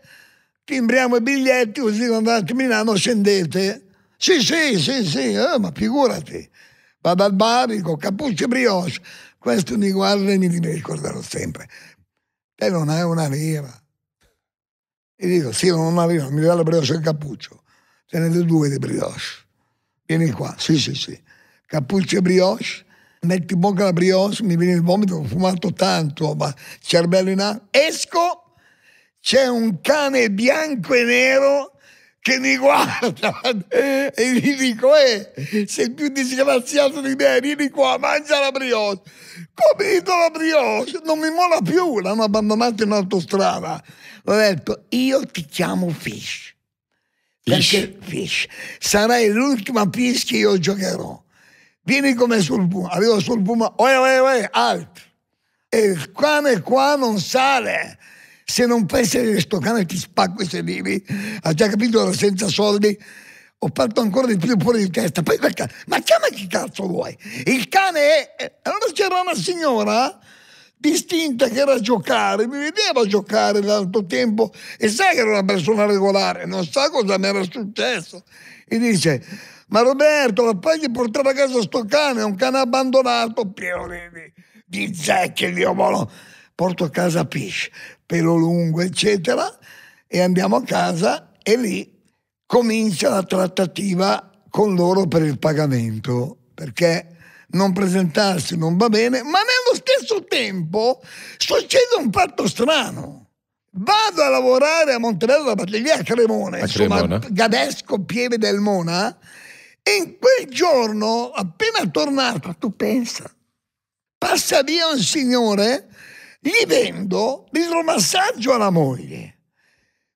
timbriamo i biglietti così quando andate a Milano scendete. Sì, sì, sì, sì, eh, ma figurati vado al bar, con cappuccio e brioche, questo mi guarda e mi ricorderò sempre, te non hai una lira. E dico, sì, non ho una lira, mi dà la brioche e il cappuccio. Ce ne sono due di brioche. Vieni qua, sì, sì, sì. Cappuccio e brioche, metti in bocca la brioche, mi viene il vomito, ho fumato tanto, ma cervello in alto. Esco, c'è un cane bianco e nero che mi guardano e gli dico, eh, sei più disgraziato di me, vieni qua, mangia la brioche. Capito la brioche, non mi mola più, l'hanno abbandonato in autostrada. Ho detto, io ti chiamo Fish. Fish. Fish, sarai l'ultima Fish che io giocherò. Vieni come sul puma, arrivo sul puma, oe oe oe, alt. E il cane qua non sale se non fai pensi di cane ti spacco i sedili, ha già capito ero senza soldi, ho fatto ancora di più pure di testa, poi perché, ma chiama chi cazzo vuoi? Il cane è, eh, allora c'era una signora distinta che era a giocare, mi vedeva giocare tanto tempo e sai che era una persona regolare, non sa cosa mi era successo. E dice, ma Roberto, ma poi gli portare a casa sto cane, è un cane abbandonato, pieno di, di, di zecche, di omolo porto a casa Pish, pelo lungo, eccetera, e andiamo a casa e lì comincia la trattativa con loro per il pagamento, perché non presentarsi non va bene, ma nello stesso tempo succede un fatto strano. Vado a lavorare a Monterello da Battiglia a Cremone, a Cremona. Gadesco, Pieve del Mona, e in quel giorno, appena tornato, tu pensa, passa via un signore gli vendo l'idromassaggio alla moglie.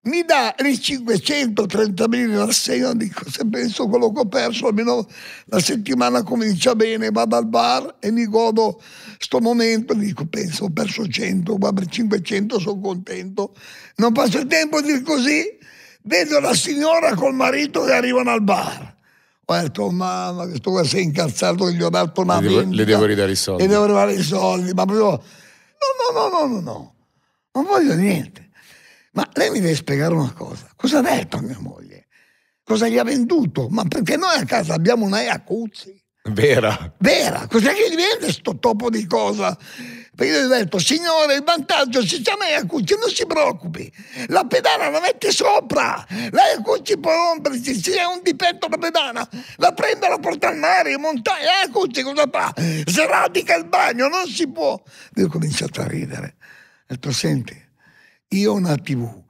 Mi dà i 530.000 l'assegno, dico se penso quello che ho perso, almeno la settimana comincia bene, vado al bar e mi godo sto momento, dico penso ho perso 100, qua per 500 sono contento. Non passo il tempo di dire così, vedo la signora col marito che arrivano al bar ho detto mamma questo qua si è incazzato gli ho dato una le devo, devo ridare i soldi le devo ridare i soldi ma proprio no, no, no, no, no, non voglio niente. Ma lei mi deve spiegare una cosa, cosa ha detto a mia moglie? Cosa gli ha venduto? Ma perché noi a casa abbiamo una Iacuzzi? Vera. Vera, cos'è che gli vende sto topo di cosa? Perché io ho detto, signore, il vantaggio si chiama Iacucci, non si preoccupi, la pedana la mette sopra, la Iacucci può rompersi, se è un difetto la pedana, la prende, la porta al mare, in montagna, Iacucci cosa fa? Sradica il bagno, non si può. Io ho cominciato a ridere. Ho detto, senti, io ho una tv,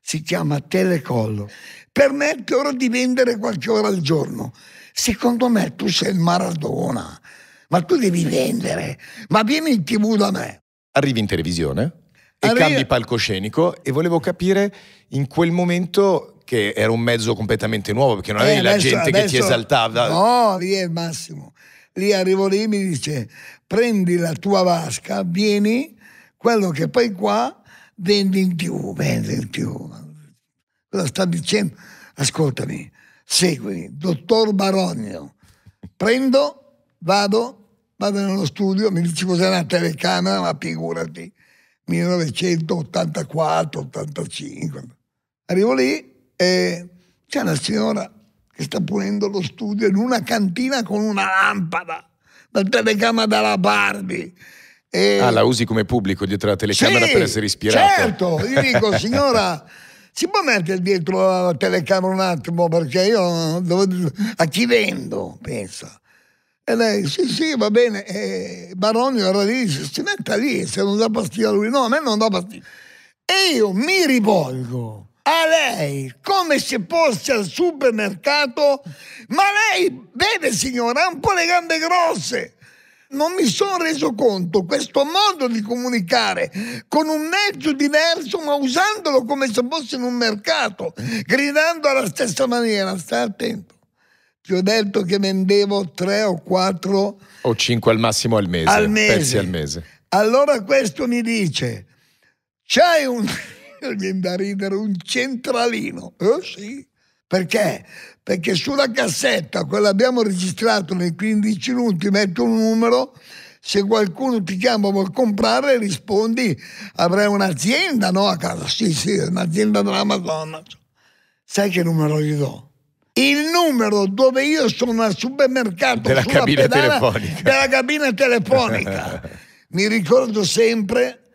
si chiama Telecollo, permette ora di vendere qualche ora al giorno. Secondo me tu sei il Maradona ma tu devi vendere, ma vieni in tv da me. Arrivi in televisione e Arrivi... cambi palcoscenico e volevo capire in quel momento che era un mezzo completamente nuovo perché non eh, avevi eh, la gente adesso, che ti esaltava. No, lì è il massimo. Lì arrivo lì e mi dice prendi la tua vasca, vieni, quello che poi qua vendi in tv, vendi in tv. Cosa sta dicendo? Ascoltami, seguimi, dottor Barogno. Prendo, vado, vado nello studio, mi dice cos'è una telecamera, ma figurati, 1984, 85. Arrivo lì e c'è una signora che sta pulendo lo studio in una cantina con una lampada, la telecamera della Barbie. E... Ah, la usi come pubblico dietro la telecamera sì, per essere ispirata. Certo, io dico, signora, si può mettere dietro la telecamera un attimo perché io a chi vendo, pensa. E lei, sì, sì, va bene. Eh, e Baronio era lì, dice, si metta lì, se non dà pastiglia lui. No, a me non dà pastiglia. E io mi rivolgo a lei come se fosse al supermercato, ma lei, vede signora, ha un po' le gambe grosse. Non mi sono reso conto questo modo di comunicare con un mezzo diverso, ma usandolo come se fosse in un mercato, gridando alla stessa maniera. Stai attento ti ho detto che vendevo tre o quattro... O cinque al massimo al mese, al mese. pezzi al mese. Allora questo mi dice, c'hai un... viene da ridere, un centralino. Eh sì. Perché? Perché sulla cassetta, quella abbiamo registrato nei 15 minuti, metto un numero, se qualcuno ti chiama vuol comprare rispondi, avrai un'azienda, no? A casa, sì, sì, un'azienda della Madonna. Sai che numero gli do? il numero dove io sono al supermercato della cabina telefonica. Della cabina telefonica. mi ricordo sempre,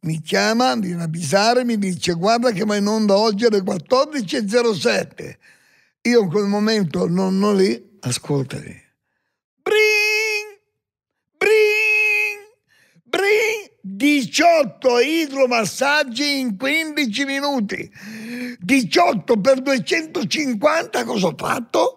mi chiama, viene a avvisare, mi dice guarda che va in onda oggi alle 14.07. Io in quel momento, nonno lì, ascoltali. Brin! Brin! Brin! 18 idromassaggi in 15 minuti. 18 per 250 cosa ho fatto?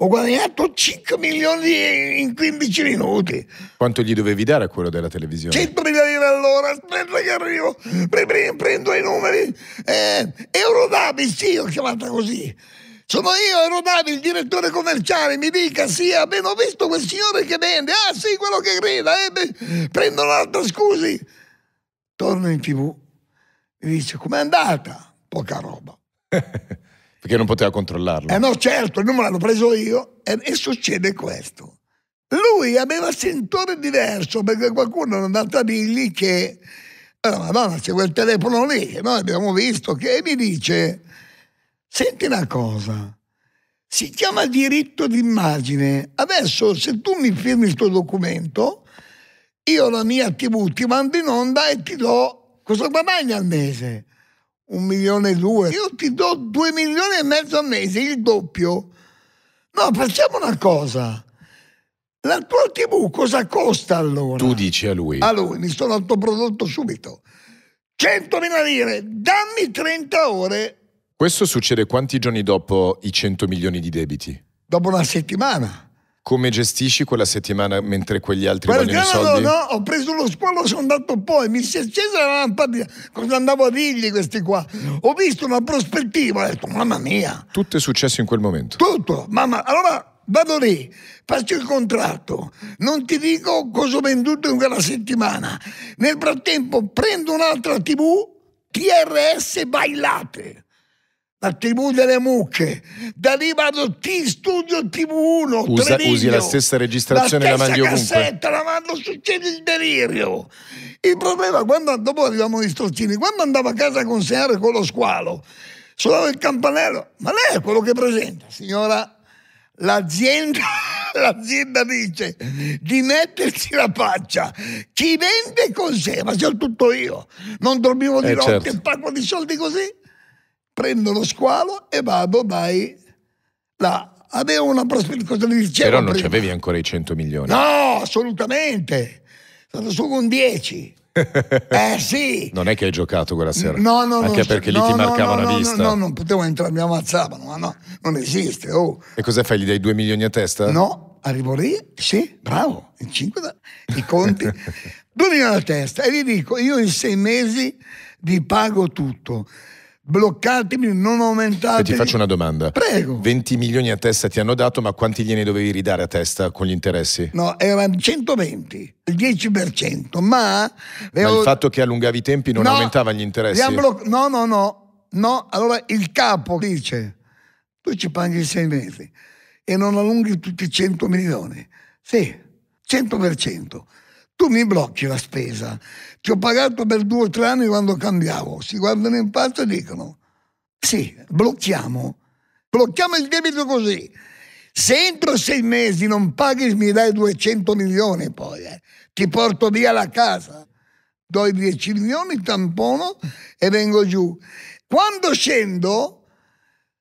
Ho guadagnato 5 milioni in 15 minuti. Quanto gli dovevi dare a quello della televisione? 100 mila lire all'ora, aspetta che arrivo, prendo i numeri. Eh, Eurodabis, sì, ho chiamato così sono io, ero Davide, il direttore commerciale, mi dica, sì, abbiamo visto quel signore che vende, ah sì, quello che grida, eh, beh, prendo l'altra, scusi. Torno in tv, mi dice, com'è andata? Poca roba. Perché non poteva controllarlo. Eh no, certo, il numero l'hanno preso io e, e succede questo. Lui aveva sentore diverso perché qualcuno è andato a dirgli che allora, ah, Madonna, c'è quel telefono lì che noi abbiamo visto che mi dice Senti una cosa, si chiama diritto d'immagine. Adesso se tu mi firmi il tuo documento, io la mia TV ti mando in onda e ti do cosa guadagni al mese? Un milione e due. Io ti do due milioni e mezzo al mese, il doppio. No, facciamo una cosa. La tua TV cosa costa allora? Tu dici a lui. A lui, mi sono autoprodotto subito. 100.000 lire, dammi 30 ore questo succede quanti giorni dopo i 100 milioni di debiti? Dopo una settimana come gestisci quella settimana mentre quegli altri Guarda, vogliono i soldi? No, no, ho preso lo spolo, sono andato poi, mi si è accesa la lampadina, cosa andavo a dirgli questi qua? Ho visto una prospettiva, ho detto mamma mia. Tutto è successo in quel momento? Tutto, mamma, allora vado lì, faccio il contratto, non ti dico cosa ho venduto in quella settimana, nel frattempo prendo un'altra tv, TRS Bailate la TV delle mucche. Da lì vado T Studio TV1. Usa, usi la stessa registrazione la, stessa la mandi ovunque. la mando, succede il delirio. Il problema, quando, dopo arriviamo agli strozzini, quando andavo a casa a consegnare con lo squalo, suonavo il campanello, ma lei è quello che presenta, signora, l'azienda l'azienda dice di metterci la faccia. Chi vende con sé? Ma c'è tutto io. Non dormivo di eh, notte, certo. pago di soldi così prendo lo squalo e vado dai... Là. Avevo una prospettiva, cosa vi dicevo Però non prima. avevi ancora i 100 milioni. No, assolutamente. Sono solo con 10. eh sì. Non è che hai giocato quella sera. No, no, Anche non, perché lì no, ti marcavano no, no, vista. No, no, non potevo entrare, mi ammazzavano, ma no, non esiste. Oh. E cosa fai? Gli dai 2 milioni a testa? No, arrivo lì, sì, bravo, in 5 da, i conti. 2 milioni a testa e gli dico, io in 6 mesi vi pago tutto bloccatemi, non aumentate. E ti faccio una domanda. Prego. 20 milioni a testa ti hanno dato, ma quanti gliene dovevi ridare a testa con gli interessi? No, erano 120, il 10%, ma... Avevo... Ma il fatto che allungavi i tempi non no, aumentava gli interessi? Bloc... no, no, no, no. Allora il capo dice, tu ci paghi sei mesi e non allunghi tutti i 100 milioni. Sì, 100%. Tu mi blocchi la spesa ci ho pagato per due o tre anni quando cambiavo. Si guardano in faccia e dicono, sì, blocchiamo. Blocchiamo il debito così. Se entro sei mesi non paghi mi dai 200 milioni poi, eh. ti porto via la casa. Do i 10 milioni, tampono e vengo giù. Quando scendo,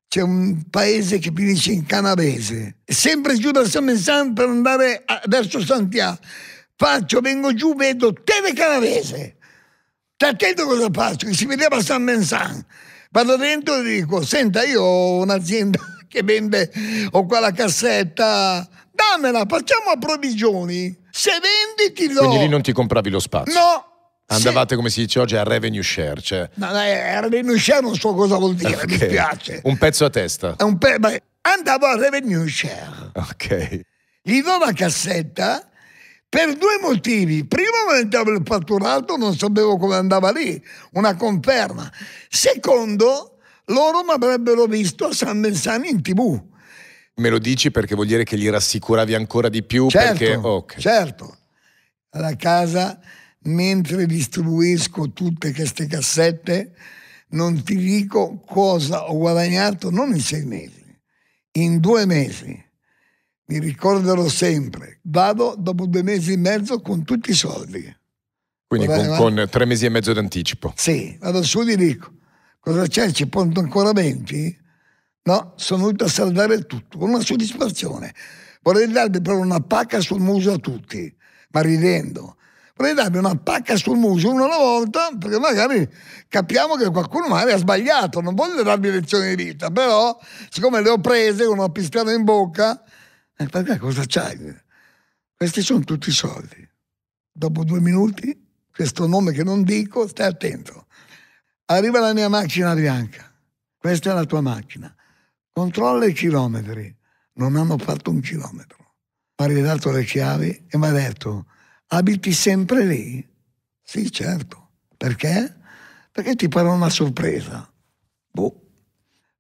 c'è un paese che finisce in canavese, sempre giù da San Messan per andare a, verso Santiago faccio, vengo giù, vedo Teve Canavese. Sta cosa faccio, che si vedeva a San Mensan. Vado dentro e dico, senta, io ho un'azienda che vende, ho qua la cassetta, dammela, facciamo a provvigioni. Se vendi ti do. Quindi lì non ti compravi lo spazio? No. Andavate, sì. come si dice oggi, a revenue share. Cioè... No, no, eh, revenue share non so cosa vuol dire, okay. mi spiace. Un pezzo a testa. Pe... andavo a revenue share. Ok. Gli do la cassetta per due motivi. Primo, aumentavo il fatturato, non sapevo come andava lì, una conferma. Secondo, loro mi avrebbero visto a San Bensani in tv. Me lo dici perché vuol dire che li rassicuravi ancora di più? Certo, perché... okay. certo. Alla casa, mentre distribuisco tutte queste cassette, non ti dico cosa ho guadagnato non in sei mesi, in due mesi mi ricorderò sempre, vado dopo due mesi e mezzo con tutti i soldi. Quindi con, con, tre mesi e mezzo d'anticipo. Sì, vado su e dico, cosa c'è? Ci porto ancora 20? No, sono venuto a salvare tutto, con una soddisfazione. Vorrei darvi però una pacca sul muso a tutti, ma ridendo. Vorrei darvi una pacca sul muso una alla volta, perché magari capiamo che qualcuno magari ha sbagliato, non voglio darvi lezioni di vita, però siccome le ho prese con una pistola in bocca, e eh, perché cosa c'hai? Questi sono tutti i soldi. Dopo due minuti, questo nome che non dico, stai attento. Arriva la mia macchina bianca. Questa è la tua macchina. Controlla i chilometri. Non hanno fatto un chilometro. Mi ha ridato le chiavi e mi ha detto, abiti sempre lì? Sì, certo. Perché? Perché ti farò una sorpresa. Boh.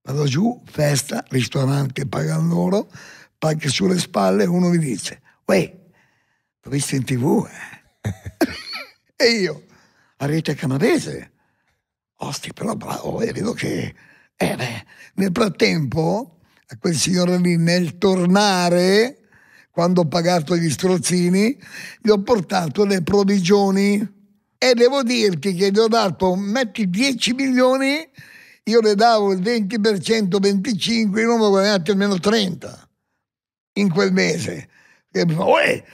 Vado giù, festa, ristorante, pagano loro pacchi sulle spalle, uno mi dice, uè, l'ho visto in tv. Eh? e io, a rete canadese, osti, però bravo, oh, e vedo che... Eh beh, nel frattempo, a quel signore lì, nel tornare, quando ho pagato gli strozzini, gli ho portato le provvigioni. E devo dirti che gli ho dato, metti 10 milioni, io le davo il 20%, 25, io non ho guadagnato almeno 30 in quel mese. E mi fa,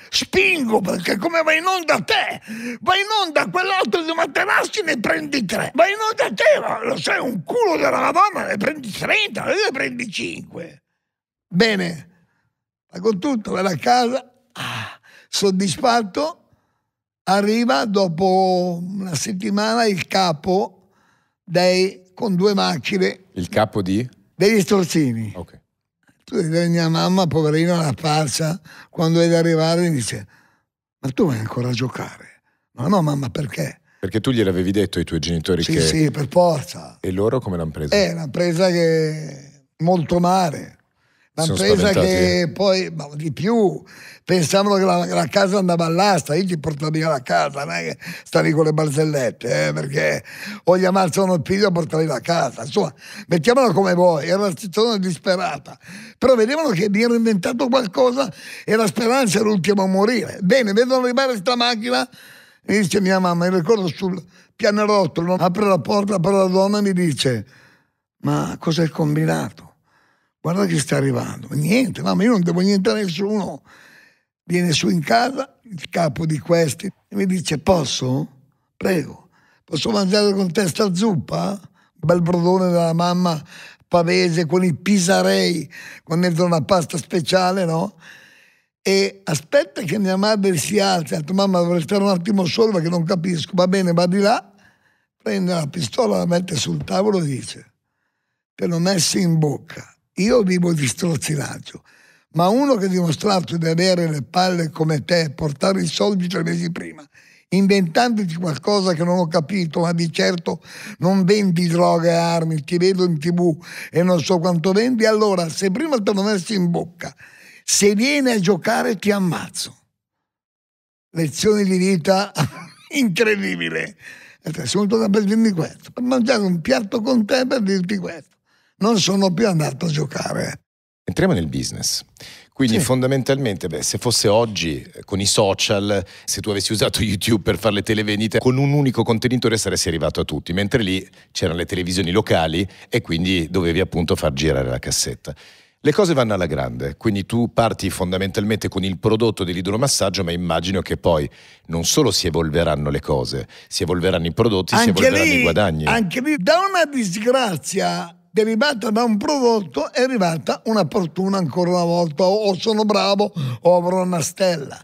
spingo perché come vai in onda te, vai in onda quell'altro di Materassi ne prendi tre, vai in onda te, lo sai, un culo della Madonna ne prendi 30, ne prendi 5. Bene, con tutto, vado a casa, ah, soddisfatto, arriva dopo una settimana il capo dei, con due macchine. Il capo di? Degli Strozzini. Ok mia mamma, poverina, la faccia, quando è da arrivare mi dice, ma tu vai ancora a giocare? Ma no, mamma, perché? Perché tu gliel'avevi detto ai tuoi genitori sì, che... Sì, sì, per forza. E loro come l'hanno presa? Eh, l'hanno presa che molto male un'impresa che eh. poi ma, di più pensavano che la, la casa andava all'asta, io ti porto via la casa, non è che stavi con le barzellette, eh, perché o gli ammazzano il figlio o portavi la casa, insomma, mettiamola come vuoi, era una situazione disperata, però vedevano che mi ero inventato qualcosa e la speranza era l'ultimo a morire. Bene, vedono arrivare questa macchina, mi dice mia mamma, mi ricordo sul pianerottolo, apre la porta per la donna e mi dice, ma cosa hai combinato? guarda che sta arrivando. Niente, ma io non devo niente a nessuno. Viene su in casa il capo di questi e mi dice: Posso? Prego, posso mangiare con testa zuppa? Bel brodone della mamma pavese con i pisarei, con dentro una pasta speciale, no? E aspetta che mia madre si alzi, ha detto: Mamma, dovrei stare un attimo solo perché non capisco. Va bene, va di là. Prende la pistola, la mette sul tavolo e dice: Te l'ho messa in bocca io vivo di strozzinaggio, ma uno che ha dimostrato di avere le palle come te, portare i soldi tre mesi prima, inventandoti qualcosa che non ho capito, ma di certo non vendi droga e armi, ti vedo in tv e non so quanto vendi, allora se prima te lo messi in bocca, se vieni a giocare ti ammazzo. Lezioni di vita incredibile. Sono tornato per dirmi questo, per mangiare un piatto con te per dirti questo non sono più andato a giocare. Entriamo nel business. Quindi sì. fondamentalmente, beh, se fosse oggi eh, con i social, se tu avessi usato YouTube per fare le televendite, con un unico contenitore saresti arrivato a tutti, mentre lì c'erano le televisioni locali e quindi dovevi appunto far girare la cassetta. Le cose vanno alla grande, quindi tu parti fondamentalmente con il prodotto dell'idromassaggio, ma immagino che poi non solo si evolveranno le cose, si evolveranno i prodotti, anche si evolveranno lì, i guadagni. Anche lì, da una disgrazia derivata da un prodotto è arrivata una fortuna ancora una volta, o oh, sono bravo o avrò una stella.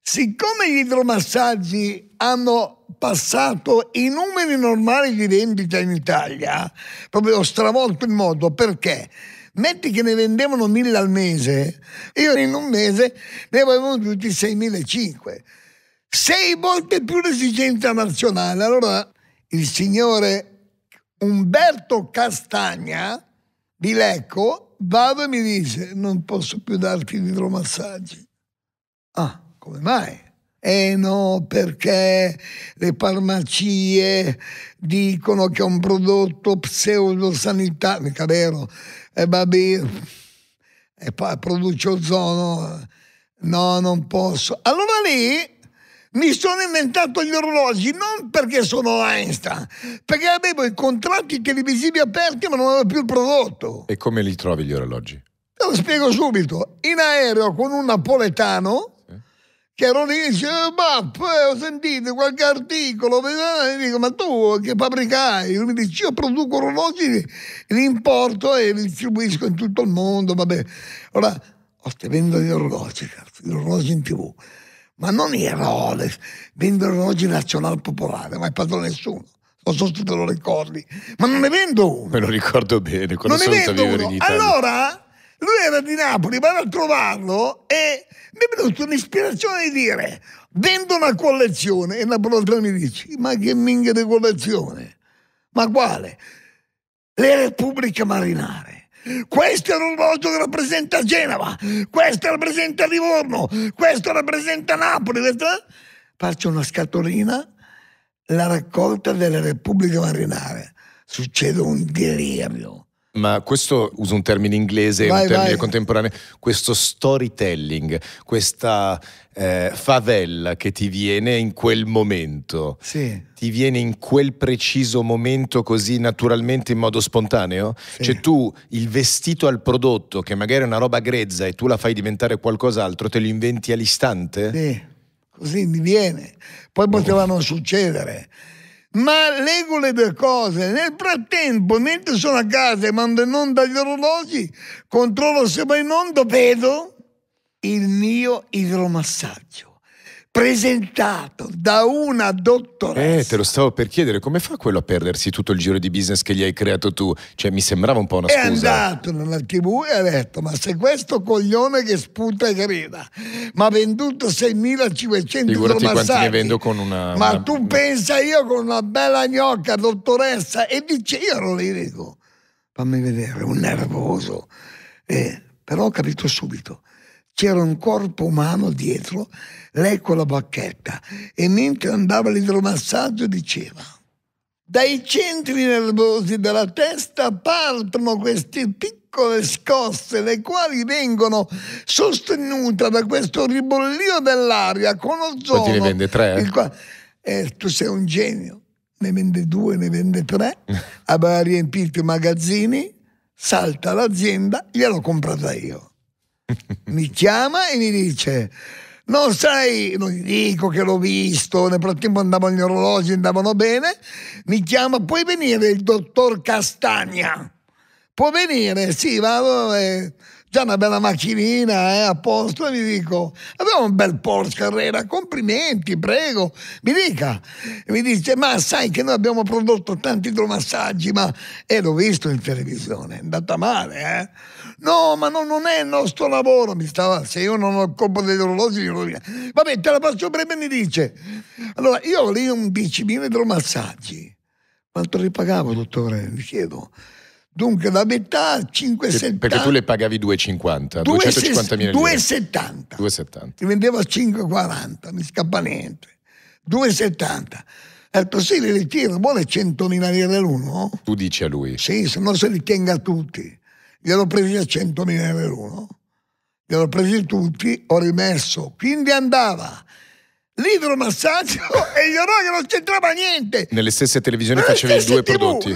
Siccome gli idromassaggi hanno passato i numeri normali di vendita in Italia, proprio ho stravolto il modo, perché? Metti che ne vendevano mille al mese, io in un mese ne avevo venduti 6.500, sei volte più l'esigenza nazionale. Allora il signore Umberto Castagna di Lecco vado e mi dice non posso più darti l'idromassaggi. Ah, come mai? Eh no, perché le farmacie dicono che è un prodotto pseudosanitario, mica vero, e eh, vabbè, e poi produce ozono, eh, no, non posso. Allora lì mi sono inventato gli orologi non perché sono Einstein, perché avevo i contratti televisivi aperti ma non avevo più il prodotto. E come li trovi gli orologi? Te lo spiego subito. In aereo con un napoletano che ero lì e diceva, ma eh, poi eh, ho sentito qualche articolo, e dico, ma tu che fabbrica fabbricai? Io mi dice, io produco orologi, li importo e li distribuisco in tutto il mondo, vabbè. Allora, ho ste gli orologi, gli orologi in tv ma non i Rolex, vendono orologi nazional popolare, ma è padrone nessuno. Non so se te lo ricordi, ma non ne vendo uno. Me lo ricordo bene, quando non sono venuto a vivere Allora, lui era di Napoli, vado a trovarlo e mi è venuta un'ispirazione di dire, vendo una collezione, e Napoletano mi dice, ma che minchia di collezione? Ma quale? Le Repubbliche Marinare questo è un orologio che rappresenta Genova, questo rappresenta Livorno, questo rappresenta Napoli. Eh? Faccio una scatolina, la raccolta della Repubblica marinare. Succede un delirio ma questo uso un termine inglese, vai, un termine vai. contemporaneo, questo storytelling, questa eh, favella che ti viene in quel momento, sì. ti viene in quel preciso momento così naturalmente in modo spontaneo? Sì. Cioè tu il vestito al prodotto, che magari è una roba grezza e tu la fai diventare qualcos'altro, te lo inventi all'istante? Sì, così mi viene. Poi potevano succedere ma leggo le due cose. Nel frattempo, mentre sono a casa e mando in onda gli orologi, controllo se va in onda, vedo il mio idromassaggio presentato da una dottoressa. Eh, te lo stavo per chiedere, come fa quello a perdersi tutto il giro di business che gli hai creato tu? Cioè, mi sembrava un po' una è scusa. È andato nella tv e ha detto, ma se questo coglione che sputa e grida, ma ha venduto 6.500 Figurati quanti ne vendo con una... Ma una... tu pensa io con una bella gnocca, dottoressa, e dice, io non le dico, fammi vedere, un nervoso. Eh, però ho capito subito c'era un corpo umano dietro, lei con la bacchetta, e mentre andava l'idromassaggio diceva dai centri nervosi della testa partono queste piccole scosse, le quali vengono sostenute da questo ribollio dell'aria con ozono. Poi ti ne vende tre. Eh? Quale, eh, tu sei un genio, ne vende due, ne vende tre, aveva riempito i magazzini, salta l'azienda, gliel'ho comprata io mi chiama e mi dice non sai, non gli dico che l'ho visto, nel frattempo andavano gli orologi, andavano bene, mi chiama, puoi venire il dottor Castagna? Può venire, sì, vado, eh, già una bella macchinina, eh, a posto, e gli dico, abbiamo un bel Porsche Carrera, complimenti, prego, mi dica. E mi dice, ma sai che noi abbiamo prodotto tanti idromassaggi, ma... E l'ho visto in televisione, è andata male, eh. No, ma no, non è il nostro lavoro, mi stava, se io non ho il colpo degli orologi, li rovina. Vabbè, te la faccio breve, mi dice. Allora, io ho lì un 10.000 idromassaggi. Quanto ripagavo, dottore? Mi chiedo. Dunque la metà 5,70. Perché tu le pagavi 2,50, 250.000 2,70. 2,70. Ti vendevo a 5,40, mi scappa niente. 2,70. Ha detto sì, li ritiro, vuole 100.000 lire l'uno? Tu dici a lui. Sì, se no se li tenga tutti. Gliel'ho presi a 100.000 lire l'uno. Gliel'ho presi tutti, ho rimesso. Quindi andava l'idromassaggio e gli orologi non c'entrava niente. Nelle stesse televisioni nelle facevi stesse due TV, prodotti. in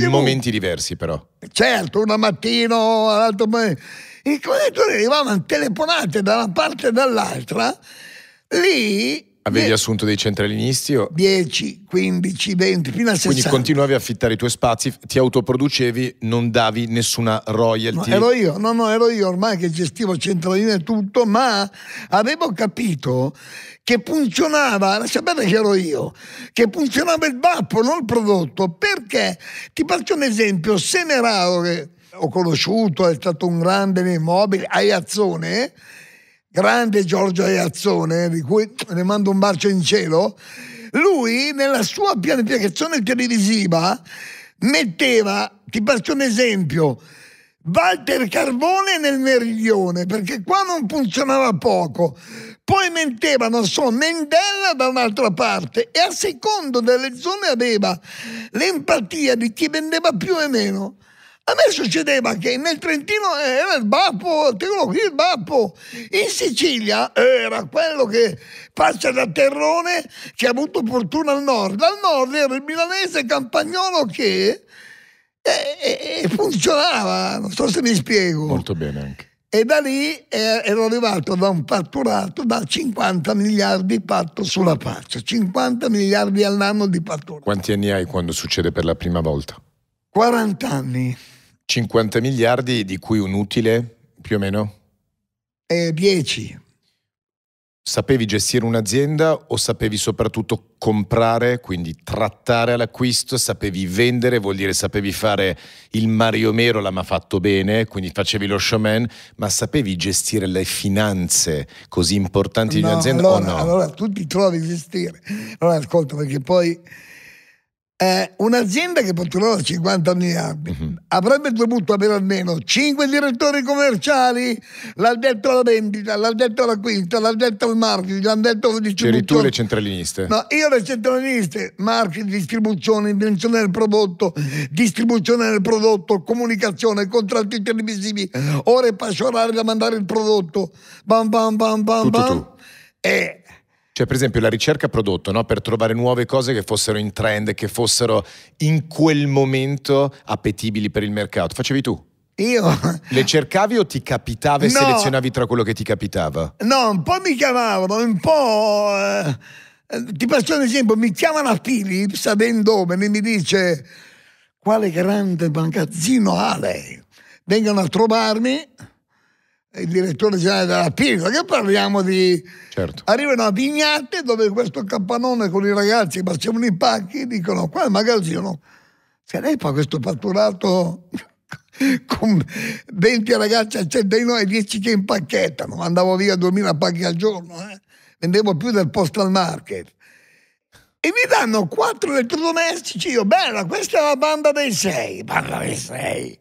TV. momenti diversi, però. Certo, una mattino, l'altro mattino. I conduttori arrivavano telefonate da una parte e dall'altra. Lì Avevi assunto dei centralinisti? O... 10, 15, 20, fino a 60. Quindi continuavi a affittare i tuoi spazi, ti autoproducevi, non davi nessuna royalty? No, ero io, no, no, ero io ormai che gestivo centralino e tutto, ma avevo capito che funzionava, sapete che ero io, che funzionava il baffo, non il prodotto, perché, ti faccio un esempio, Semeraro che ho conosciuto, è stato un grande nei mobili, Aiazzone, eh? grande Giorgio Aiazzone, di cui ne mando un bacio in cielo, lui nella sua pianificazione televisiva metteva, ti faccio un esempio, Walter Carbone nel meridione, perché qua non funzionava poco. Poi mettevano so, Mendella da un'altra parte e a secondo delle zone aveva l'empatia di chi vendeva più e meno. A me succedeva che nel Trentino eh, era il babbo, tengo qui il babbo. In Sicilia era quello che faccia da Terrone, che ha avuto fortuna al nord. Al nord era il milanese campagnolo che eh, eh, eh funzionava, non so se mi spiego. Molto bene anche. E da lì eh, ero arrivato da un fatturato da 50 miliardi patto sulla faccia, 50 miliardi all'anno di fatturato. Quanti anni hai quando succede per la prima volta? 40 anni. 50 miliardi di cui un utile più o meno? Eh, 10. Sapevi gestire un'azienda o sapevi soprattutto comprare, quindi trattare all'acquisto, sapevi vendere, vuol dire sapevi fare il Mario Mero, l'ha fatto bene, quindi facevi lo showman, ma sapevi gestire le finanze così importanti no, di un'azienda allora, o no? Allora tu ti trovi a gestire. Allora ascolta perché poi eh, un'azienda che fatturava 50 miliardi uh-huh. avrebbe dovuto avere almeno 5 direttori commerciali, l'ha detto la vendita, l'ha detto alla quinta, detto il marketing, l'addetto al distributore. C'eri le centraliniste? No, io le centraliniste, marketing, distribuzione, invenzione del prodotto, distribuzione del prodotto, comunicazione, contratti televisivi, ore passionali da mandare il prodotto, bam bam bam bam Tutto bam. Tu. E cioè, per esempio, la ricerca prodotto no? per trovare nuove cose che fossero in trend, che fossero in quel momento appetibili per il mercato. Facevi tu? Io. Le cercavi o ti capitava e no, selezionavi tra quello che ti capitava? No, un po' mi chiamavano, un po'. Eh, eh ti faccio un esempio: mi chiamano a Philips ad Endomen e mi dice quale grande magazzino ha lei. Vengono a trovarmi eh, il direttore generale della Pisa, che parliamo di... Certo. Arrivano a Vignate dove questo campanone con i ragazzi facevano i pacchi, dicono qua il magazzino, se lei fa questo fatturato con 20 ragazzi a centinaio e 10 che impacchettano, andavo via 2000 pacchi al giorno, eh. vendevo più del postal market. E mi danno quattro elettrodomestici, io, bella, questa è la banda dei sei, banda dei sei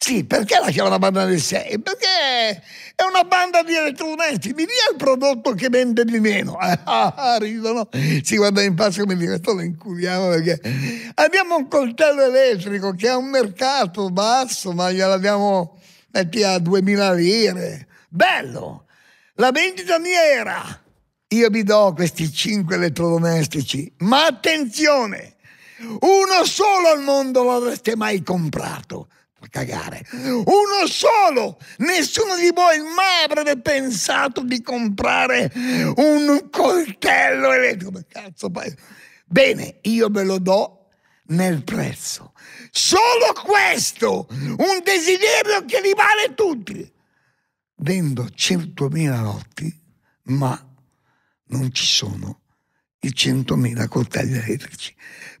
sì, perché la chiama la banda del 6? Perché è una banda di elettrodomestici, mi dia il prodotto che vende di meno. Ah, ridono, si guarda in faccia come dire, questo lo incuriamo perché abbiamo un coltello elettrico che ha un mercato basso, ma gliel'abbiamo metti a 2000 lire. Bello! La vendita mia era, io vi do questi 5 elettrodomestici, ma attenzione, uno solo al mondo l'avreste mai comprato a cagare. Uno solo! Nessuno di voi mai avrebbe pensato di comprare un coltello elettrico. Cazzo, bene, io ve lo do nel prezzo. Solo questo, un desiderio che li vale tutti. Vendo 100.000 lotti, ma non ci sono i 100.000 coltelli elettrici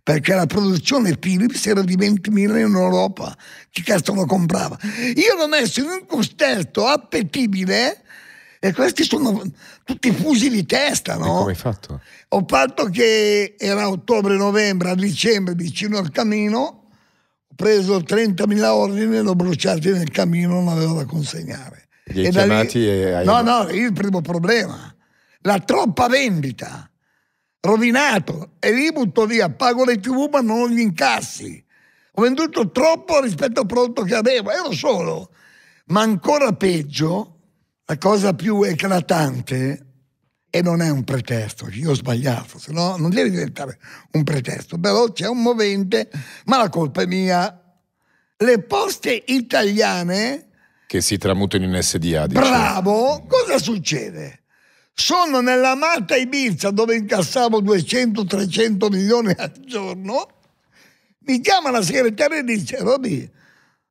perché la produzione Philips era di 20.000 in Europa. Chi cazzo lo comprava? Io l'ho messo in un costello appetibile e questi sono tutti fusi di testa, no? E come hai fatto? Ho fatto che era ottobre-novembre, a dicembre, vicino al camino, ho preso 30.000 ordini e l'ho bruciato nel camino, non avevo da consegnare. Li hai e chiamati lì... e hai... No, no, il primo problema. La troppa vendita rovinato e lì butto via, pago le tv ma non gli incassi. Ho venduto troppo rispetto al prodotto che avevo, ero solo. Ma ancora peggio, la cosa più eclatante, e non è un pretesto, io ho sbagliato, se no non deve diventare un pretesto, però c'è un movente, ma la colpa è mia. Le poste italiane... Che si tramutano in SDA. Dice. Bravo, cosa succede? sono nella matta Ibiza dove incassavo 200-300 milioni al giorno, mi chiama la segretaria e dice, Robby,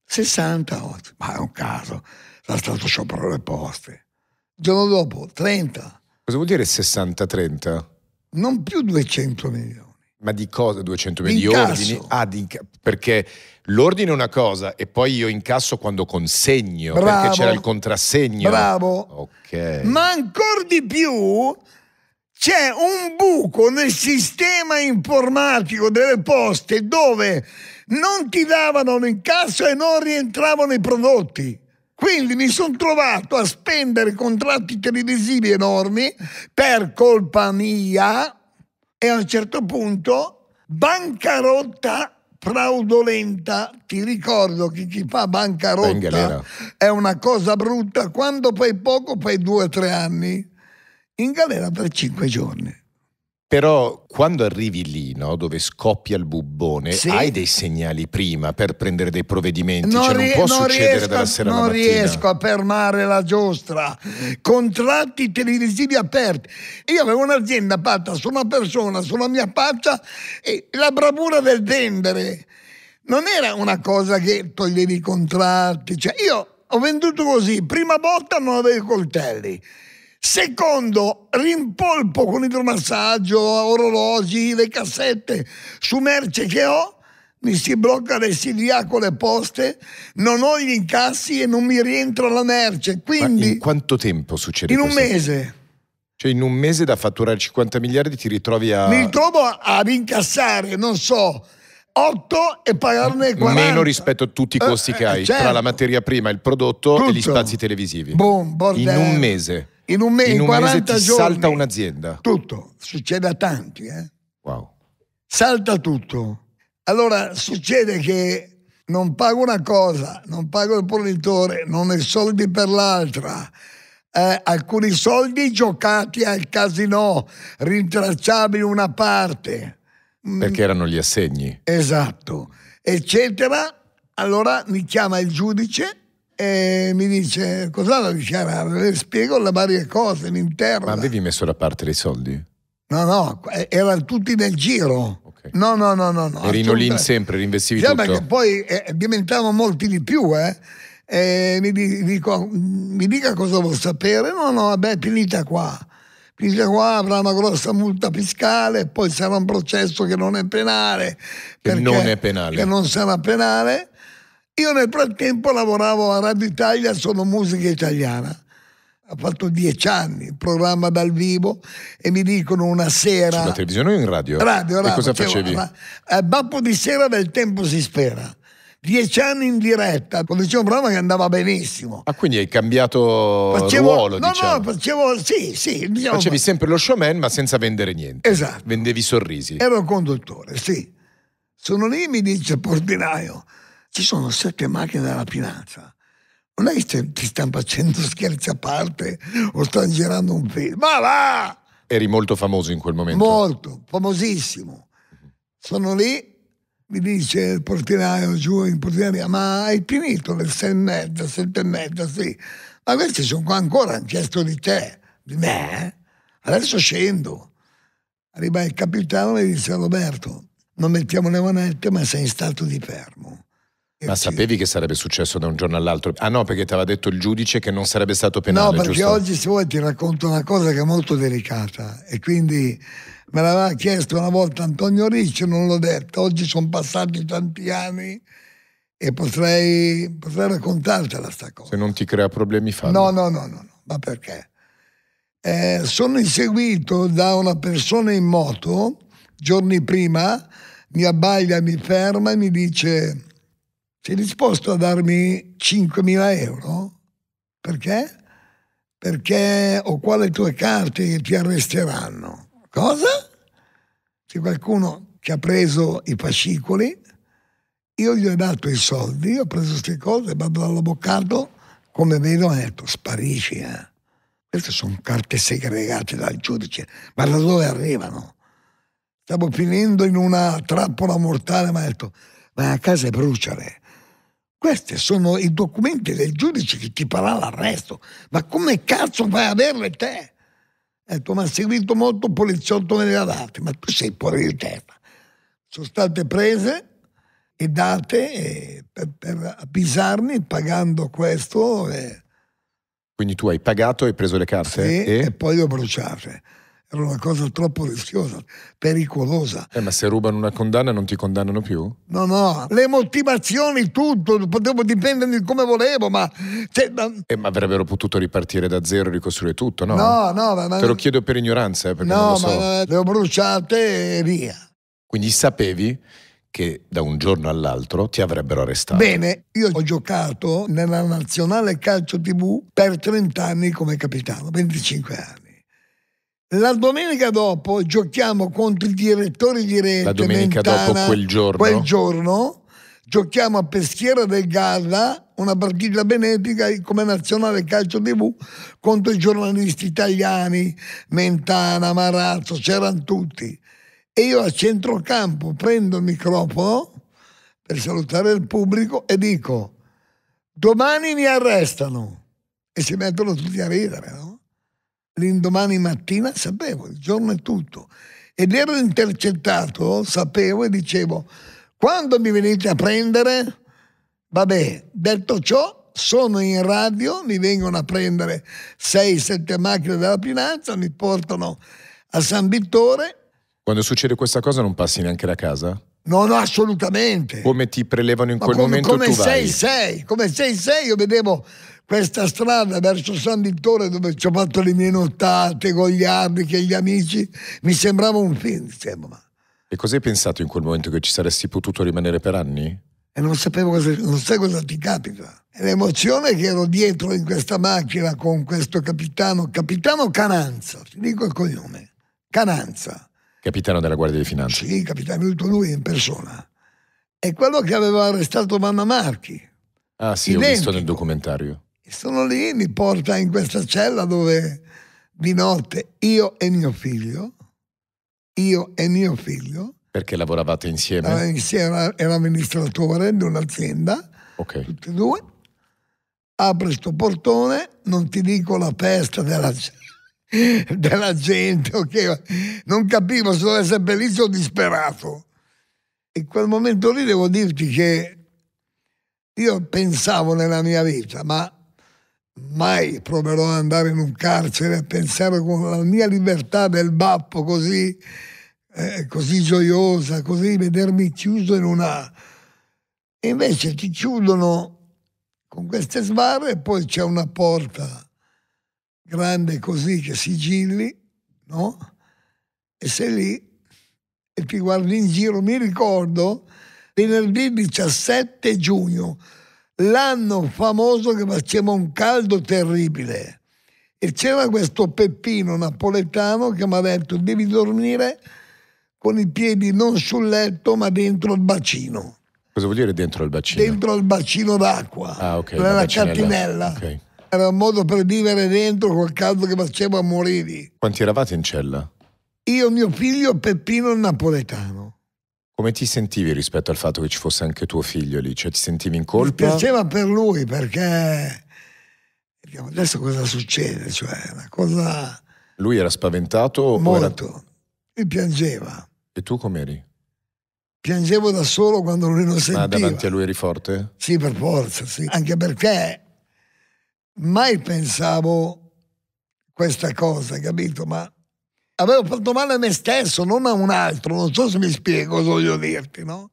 60 oggi, ma è un caso, era stato sciopero le poste. Il giorno dopo, 30. Cosa vuol dire 60-30? Non più 200 milioni. Ma di cosa 200 milioni di ordini? Ah, di, perché l'ordine è una cosa e poi io incasso quando consegno, Bravo. perché c'era il contrassegno. Bravo. Ok. Ma ancora di più c'è un buco nel sistema informatico delle poste dove non ti davano l'incasso e non rientravano i prodotti. Quindi mi sono trovato a spendere contratti televisivi enormi per colpa mia, e a un certo punto bancarotta fraudolenta, ti ricordo che chi fa bancarotta è una cosa brutta, quando fai poco fai due o tre anni, in galera per cinque giorni. Però quando arrivi lì, no, dove scoppia il bubbone, sì. hai dei segnali prima per prendere dei provvedimenti, non, cioè, non rie- può non succedere riesco, dalla sera alla Non riesco a fermare la giostra, contratti televisivi aperti. Io avevo un'azienda fatta su una persona, sulla mia faccia, e la bravura del vendere non era una cosa che toglievi i contratti, cioè io ho venduto così, prima volta non avevo i coltelli, Secondo, rimpolpo con idromassaggio, orologi, le cassette su merce che ho, mi si blocca l'SDA con le poste, non ho gli incassi e non mi rientra la merce. Quindi, Ma in quanto tempo succede? In un mese. Cioè in un mese da fatturare 50 miliardi ti ritrovi a... Mi ritrovo ad incassare, non so, 8 e pagarne 40. Meno rispetto a tutti i eh, costi eh, che hai, certo. tra la certo. materia prima, il prodotto Tutto. e gli spazi televisivi. Boom, bordello. In un mese in un, mese, in un 40 mese giorni salta un'azienda. Tutto, succede a tanti. Eh? Wow. Salta tutto. Allora succede che non pago una cosa, non pago il fornitore, non ho i soldi per l'altra. Eh, alcuni soldi giocati al casino, rintracciabili una parte. Mm. Perché erano gli assegni. Esatto, eccetera. Allora mi chiama il giudice e mi dice cos'ha la dichiarare? Cioè, le spiego le varie cose, mi interroga. Ma avevi messo da parte dei soldi? No, no, erano tutti nel giro. Okay. No, no, no, no. no Eri in Olin sempre, reinvestivi sì, cioè, tutto? Perché poi eh, diventavano molti di più, eh. E mi, dico, mi dica cosa vuol sapere? No, no, vabbè, finita qua. Finita qua avrà una grossa multa fiscale, poi sarà un processo che non è penale. Che non è penale. Che non sarà penale io nel frattempo lavoravo a Radio Italia Sono Musica Italiana. Ha fatto dieci anni, programma dal vivo, e mi dicono una sera... Sulla televisione o in radio? Radio, radio. E cosa cioè, facevi? Eh, Babbo di sera del tempo si spera. Dieci anni in diretta, facevo un programma che andava benissimo. Ah, quindi hai cambiato facevo, ruolo, no, diciamo. No, facevo, sì, sì. Diciamo Facevi sempre lo showman, ma senza vendere niente. Esatto. Vendevi sorrisi. Ero conduttore, sì. Sono lì e mi dice, portinaio, ci sono sette macchine della finanza. Non è che ti stanno facendo scherzi a parte o stanno girando un film. Ma va! Eri molto famoso in quel momento. Molto, famosissimo. Mhm. Sono lì, mi dice il portinaio giù in portineria, ma hai finito le sei e mezza, sette e mezza, sì. Ma questi sono qua ancora, hanno chiesto di te, di me. Adesso scendo. Arriva il capitano e mi dice Roberto, non mettiamo le manette, ma sei in stato di fermo. Ma ucciso. sapevi che sarebbe successo da un giorno all'altro? Ah no, perché ti aveva detto il giudice che non sarebbe stato penale. No, perché giusto? oggi se vuoi ti racconto una cosa che è molto delicata e quindi me l'aveva chiesto una volta Antonio Ricci, non l'ho detto, oggi sono passati tanti anni e potrei, potrei raccontartela sta cosa. Se non ti crea problemi fallo. No, no, no, no, no. ma perché? Eh, sono inseguito da una persona in moto giorni prima, mi abbaglia, mi ferma e mi dice sei disposto a darmi 5.000 euro? Perché? Perché ho qua le tue carte che ti arresteranno. Cosa? C'è qualcuno che ha preso i fascicoli, io gli ho dato i soldi, ho preso queste cose, vado dall'avvocato, come vedo, ha detto sparisci. Eh. Queste sono carte segregate dal giudice, ma da dove arrivano? Stavo finendo in una trappola mortale, ma ho detto, ma a casa bruciale, questi sono i documenti del giudice che ti farà l'arresto. Ma come cazzo vai a averle te? Ha detto, ecco, mi ha seguito molto un poliziotto nelle dato, ma tu sei fuori di testa. Sono state prese e date eh, per, per avvisarmi pagando questo. E... Eh. Quindi tu hai pagato, hai preso le carte? Sì, e, e poi le ho bruciate era una cosa troppo rischiosa, pericolosa. Eh, ma se rubano una condanna non ti condannano più? No, no, le motivazioni, tutto, potevo dipendere come volevo, ma... Cioè, ma... Eh, ma avrebbero potuto ripartire da zero e ricostruire tutto, no? No, no, ma... ma... Te lo chiedo per ignoranza, eh, perché no, non lo so. No, ma le ho bruciate e via. Quindi sapevi che da un giorno all'altro ti avrebbero arrestato. Bene, io ho giocato nella nazionale calcio TV per 30 anni come capitano, 25 anni. La domenica dopo giochiamo contro i direttori di rete. La domenica Mentana, dopo quel giorno. Quel giorno giochiamo a Peschiera del Garda una partita benefica come nazionale calcio tv contro i giornalisti italiani, Mentana, Marazzo, c'erano tutti. E io a centrocampo prendo il microfono per salutare il pubblico e dico domani mi arrestano e si mettono tutti a ridere, no? l'indomani mattina sapevo, il giorno è tutto. Ed ero intercettato, sapevo e dicevo, quando mi venite a prendere, vabbè, detto ciò, sono in radio, mi vengono a prendere 6-7 macchine della finanza, mi portano a San Vittore. Quando succede questa cosa non passi neanche da casa? No, no, assolutamente. Come ti prelevano in Ma quel come, momento? Come 6-6, come 6-6 io vedevo questa strada verso San Vittore dove ci ho fatto le mie nottate con gli abiti e gli amici, mi sembrava un film. Sembrava. E cosa hai pensato in quel momento che ci saresti potuto rimanere per anni? E non sapevo cosa, non sai cosa ti capita. L'emozione che ero dietro in questa macchina con questo capitano, capitano Cananza, ti dico il cognome, Cananza. Capitano della Guardia di Finanza. Sì, capitano, è venuto lui in persona. È quello che aveva arrestato Mamma Marchi. Ah sì, Identico. ho visto nel documentario sono lì, mi porta in questa cella dove di notte io e mio figlio, io e mio figlio. Perché lavoravate insieme? Era insieme, era amministratore di un'azienda, okay. tutti e due. Apri sto portone, non ti dico la festa della, della gente, okay? non capivo se doveva essere felice o disperato. E quel momento lì devo dirti che io pensavo nella mia vita, ma mai proverò ad andare in un carcere a pensare con la mia libertà del bappo così, eh, così gioiosa, così vedermi chiuso in una... invece ti chiudono con queste sbarre e poi c'è una porta grande così che sigilli, no? E sei lì e ti guardi in giro. Mi ricordo venerdì 17 giugno l'anno famoso che faceva un caldo terribile. E c'era questo Peppino napoletano che mi ha detto devi dormire con i piedi non sul letto ma dentro il bacino. Cosa vuol dire dentro il bacino? Dentro il bacino d'acqua. Ah, ok. Era la cantinella. Okay. Era un modo per vivere dentro col caldo che faceva a morire. Quanti eravate in cella? Io, mio figlio Peppino napoletano. Come ti sentivi rispetto al fatto che ci fosse anche tuo figlio lì? Cioè ti sentivi in colpa? Mi piaceva per lui perché adesso cosa succede? Cioè, una cosa... Lui era spaventato? Molto. Era... E piangeva. E tu com'eri? Piangevo da solo quando lui non sentiva. Ma davanti a lui eri forte? Sì, per forza, sì. Anche perché mai pensavo questa cosa, capito? Ma avevo fatto male a me stesso, non a un altro, non so se mi spiego cosa voglio dirti, no?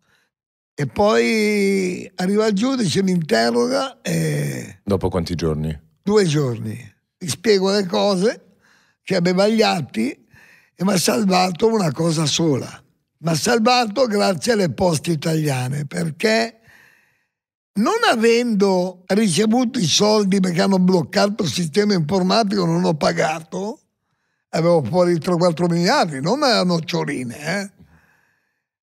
E poi arriva il giudice, mi interroga e... Dopo quanti giorni? Due giorni. Gli spiego le cose che aveva gli atti e mi ha salvato una cosa sola. Mi ha salvato grazie alle poste italiane perché non avendo ricevuto i soldi perché hanno bloccato il sistema informatico, non ho pagato, avevo fuori 3-4 miliardi, non una noccioline. Eh?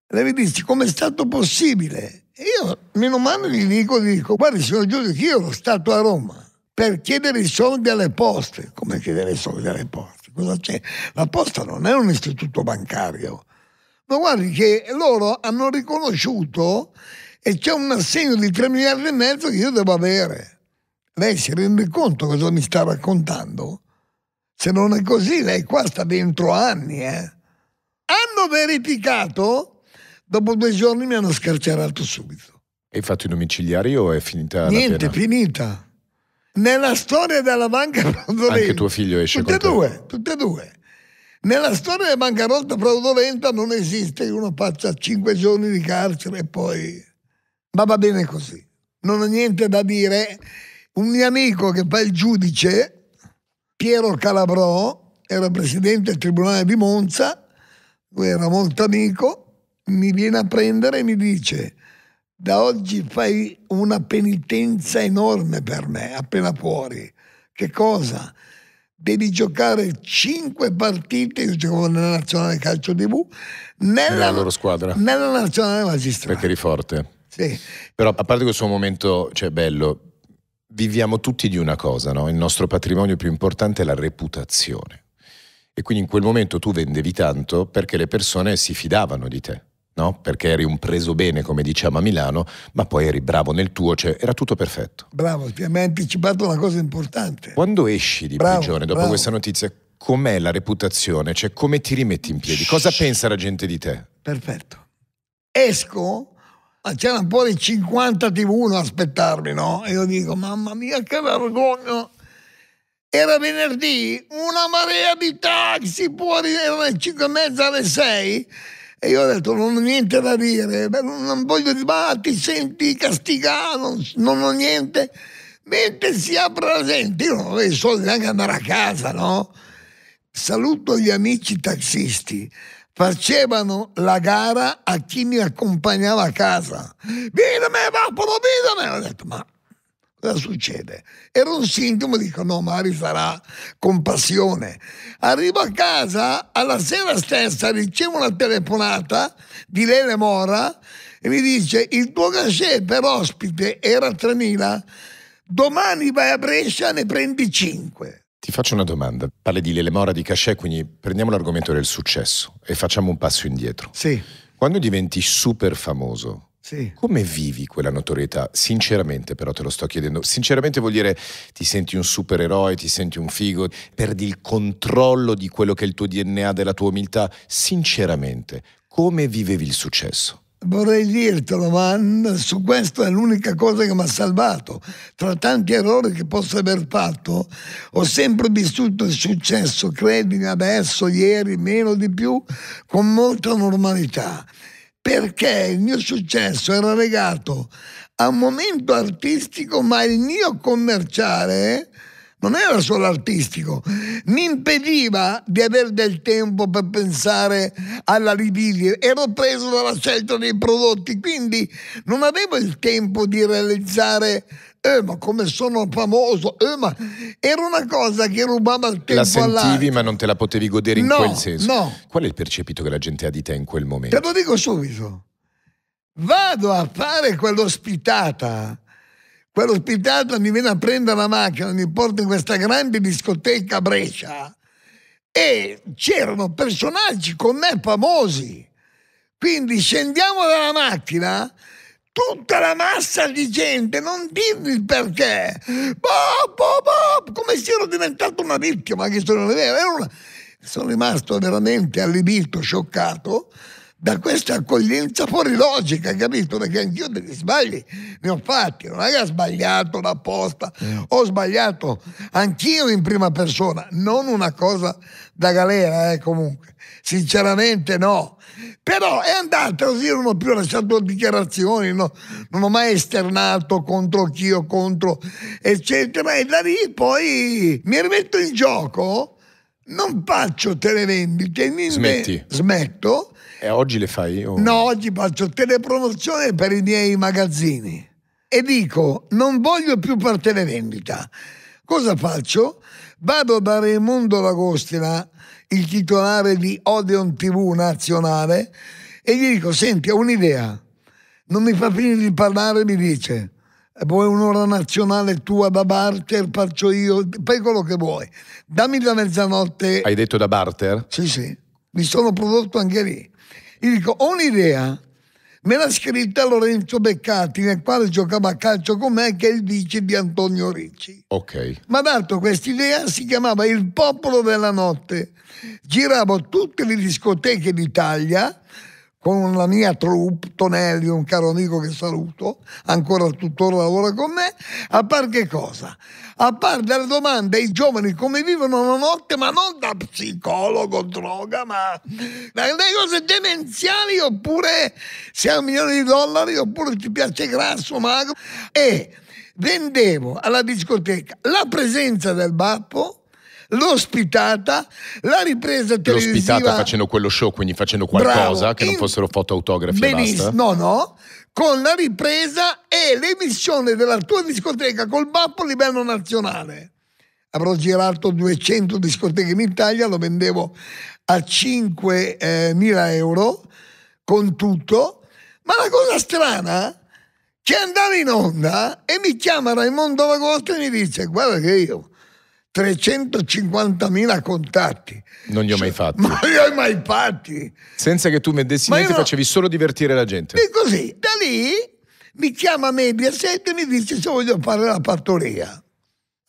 Lei mi dice, com'è stato possibile? E io, meno male, gli dico, gli dico, guardi signor Giudice, io ero stato a Roma per chiedere i soldi alle poste. Come chiedere i soldi alle poste? Cosa c'è? La posta non è un istituto bancario. Ma guardi che loro hanno riconosciuto e c'è un assegno di 3 miliardi e mezzo che io devo avere. Lei si rende conto cosa mi sta raccontando? Se non è così, lei qua sta dentro anni. Eh. Hanno verificato, dopo due giorni mi hanno scarcerato subito. E infatti il domiciliario è finita? Niente, la finita. Nella storia della banca fraudolenta. Anche tuo figlio esce tutte con e due, tutte e due. Nella storia della bancarotta fraudolenta non esiste che uno faccia cinque giorni di carcere e poi. Ma va bene così. Non ho niente da dire. Un mio amico che fa il giudice Piero Calabrò era presidente del tribunale di Monza, lui era molto amico, mi viene a prendere e mi dice da oggi fai una penitenza enorme per me, appena fuori. Che cosa? Devi giocare cinque partite, io giocavo nella nazionale calcio TV, nella, nella loro squadra. Nella nazionale magistrale. Perché eri forte. Sì. Però a parte questo momento, cioè bello, viviamo tutti di una cosa, no? il nostro patrimonio più importante è la reputazione. E quindi in quel momento tu vendevi tanto perché le persone si fidavano di te, no? perché eri un preso bene, come diciamo a Milano, ma poi eri bravo nel tuo, cioè era tutto perfetto. Bravo, mi hai anticipato una cosa importante. Quando esci di bravo, prigione dopo bravo. questa notizia, com'è la reputazione? Cioè come ti rimetti in piedi? Cosa Shhh. pensa la gente di te? Perfetto. Esco Ah, c'erano poi 50 TV a aspettarmi, no? E io dico, mamma mia, che vergogna! Era venerdì, una marea di taxi, fuori erano le 5 e mezza alle 6. E io ho detto, non ho niente da dire, non voglio dibattere, senti castigato, non ho niente. Mentre si presente, io non avevo i soldi neanche andare a casa, no? Saluto gli amici taxisti facevano la gara a chi mi accompagnava a casa. Ditemi, Vappolo, me! Ho detto, ma cosa succede? Era un sintomo, dico, no, Mari sarà compassione. Arrivo a casa, alla sera stessa ricevo una telefonata di Lele Mora e mi dice, il tuo cachet per ospite era 3.000, domani vai a Brescia e ne prendi 5. Ti faccio una domanda. Parli di Lelemora di Cachè, quindi prendiamo l'argomento del successo e facciamo un passo indietro. Sì. Quando diventi super famoso, sì. come vivi quella notorietà? Sinceramente, però te lo sto chiedendo. Sinceramente vuol dire ti senti un supereroe, ti senti un figo, perdi il controllo di quello che è il tuo DNA, della tua umiltà. Sinceramente, come vivevi il successo? Vorrei dirtelo, ma su questo è l'unica cosa che mi ha salvato. Tra tanti errori che posso aver fatto, ho sempre vissuto il successo, credimi, adesso, ieri, meno di più, con molta normalità. Perché il mio successo era legato a un momento artistico, ma il mio commerciale non era solo artistico, mi impediva di avere del tempo per pensare alla libidia, ero preso dalla scelta dei prodotti, quindi non avevo il tempo di realizzare eh, ma come sono famoso, eh, ma era una cosa che rubava il tempo La sentivi alla... ma non te la potevi godere in no, quel senso. No. Qual è il percepito che la gente ha di te in quel momento? Te lo dico subito. Vado a fare quell'ospitata quello ospitata mi viene a prendere la macchina, mi porta in questa grande discoteca a Brescia e c'erano personaggi con me famosi. Quindi scendiamo dalla macchina, tutta la massa di gente, non dirmi il perché, boh, boh, boh, come se ero diventato una vittima, che sono, una... sono rimasto veramente allibito, scioccato da questa accoglienza fuori logica, capito? Perché anch'io degli sbagli ne ho fatti, non è che ho sbagliato apposta, ho sbagliato anch'io in prima persona, non una cosa da galera, eh, comunque, sinceramente no. Però è andata così, non ho più lasciato dichiarazioni, no? non ho mai esternato contro chi o contro, eccetera, e da lì poi mi rimetto in gioco, non faccio televendite, mi Smetti. smetto e oggi le fai? O... No, oggi faccio telepromozione per i miei magazzini e dico non voglio più partire vendita. Cosa faccio? Vado da Raimondo Lagostina, il titolare di Odeon TV nazionale, e gli dico, senti, ho un'idea. Non mi fa finire di parlare, mi dice, vuoi un'ora nazionale tua da barter, faccio io, fai quello che vuoi. Dammi la mezzanotte. Hai detto da barter? Sì, sì mi sono prodotto anche lì. Gli dico, ho un'idea, me l'ha scritta Lorenzo Beccati, nel quale giocava a calcio con me, che è il vice di Antonio Ricci. Ok. Mi ha dato quest'idea, si chiamava Il Popolo della Notte. Giravo tutte le discoteche d'Italia con la mia troupe, Tonelli, un caro amico che saluto, ancora tuttora lavora con me, a par che cosa? A par delle domande ai giovani come vivono la notte, ma non da psicologo, droga, ma dalle cose demenziali, oppure se hai un milione di dollari, oppure ti piace grasso, magro, e vendevo alla discoteca la presenza del babbo, l'ospitata, la ripresa televisiva. L'ospitata facendo quello show, quindi facendo qualcosa Bravo. che non fossero foto autografi. Benissimo, no, no. Con la ripresa e l'emissione della tua discoteca col Bappo a livello nazionale. Avrò girato 200 discoteche in Italia, lo vendevo a 5.000 eh, euro con tutto. Ma la cosa strana che andava in onda e mi chiama Raimondo Vagosta e mi dice guarda che io 350.000 contatti. Non li ho cioè, mai fatti. Non li ho mai fatti. Senza che tu mettessi Ma niente, non... facevi solo divertire la gente. E così, da lì mi chiama Mediaset e mi dice se voglio fare la fattoria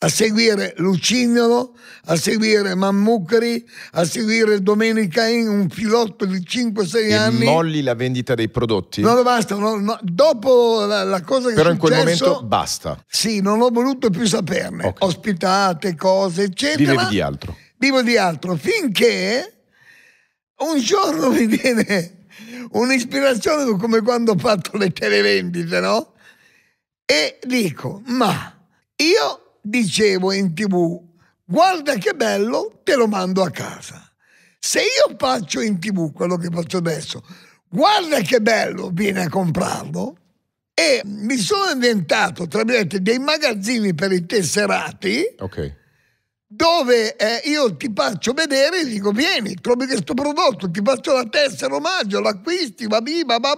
a seguire Lucignolo, a seguire Mammucari, a seguire Domenica In, un filotto di 5-6 anni. Molli la vendita dei prodotti. No, basta. No, no. Dopo la, la, cosa che Però in successo, quel momento basta. Sì, non ho voluto più saperne. Okay. Ospitate, cose, eccetera. Vivevi di altro. Vivo di altro. Finché un giorno mi viene un'ispirazione come quando ho fatto le televendite, no? E dico, ma io dicevo in tv, guarda che bello, te lo mando a casa. Se io faccio in tv quello che faccio adesso, guarda che bello, vieni a comprarlo, e mi sono inventato, tra virgolette, dei magazzini per i tesserati. Okay. Dove eh, io ti faccio vedere e dico: Vieni, trovi questo prodotto, ti faccio la tessera omaggio, l'acquisti, va bim, va bam.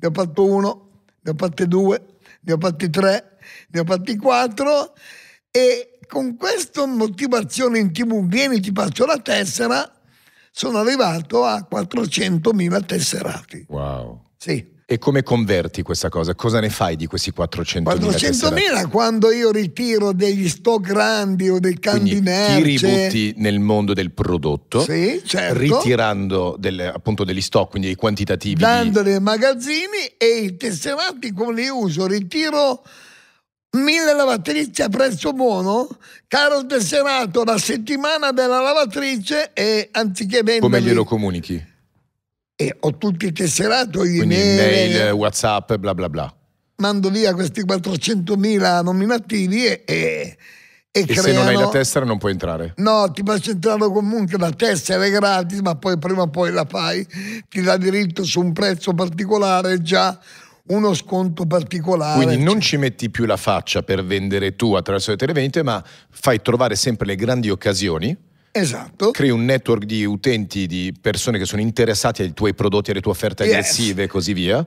Ne ho fatto uno, ne ho fatte due, ne ho fatti tre, ne ho fatti quattro e con questa motivazione in tv vieni ti faccio la tessera sono arrivato a 400.000 tesserati. Wow. Sì. E come converti questa cosa? Cosa ne fai di questi 400.000? 400.000 quando io ritiro degli stock grandi o dei candy Ti ributti nel mondo del prodotto, sì, certo. ritirando delle, appunto degli stock, quindi dei quantitativi. Dandoli ai di... magazzini e i tesserati come li uso? Ritiro mille lavatrici a prezzo buono, caro tesserato, la settimana della lavatrice e anziché vendere... Come glielo comunichi? E ho tutti tesserato, gli Quindi whatsapp, bla bla bla. Mando via questi 400.000 nominativi e, e e, e se non hai la tessera non puoi entrare? No, ti faccio entrare comunque, la tessera è gratis, ma poi prima o poi la fai, ti dà diritto su un prezzo particolare già uno sconto particolare. Quindi non ci metti più la faccia per vendere tu attraverso le televendite, ma fai trovare sempre le grandi occasioni. Esatto. Crei un network di utenti, di persone che sono interessate ai tuoi prodotti, alle tue offerte yes. aggressive e così via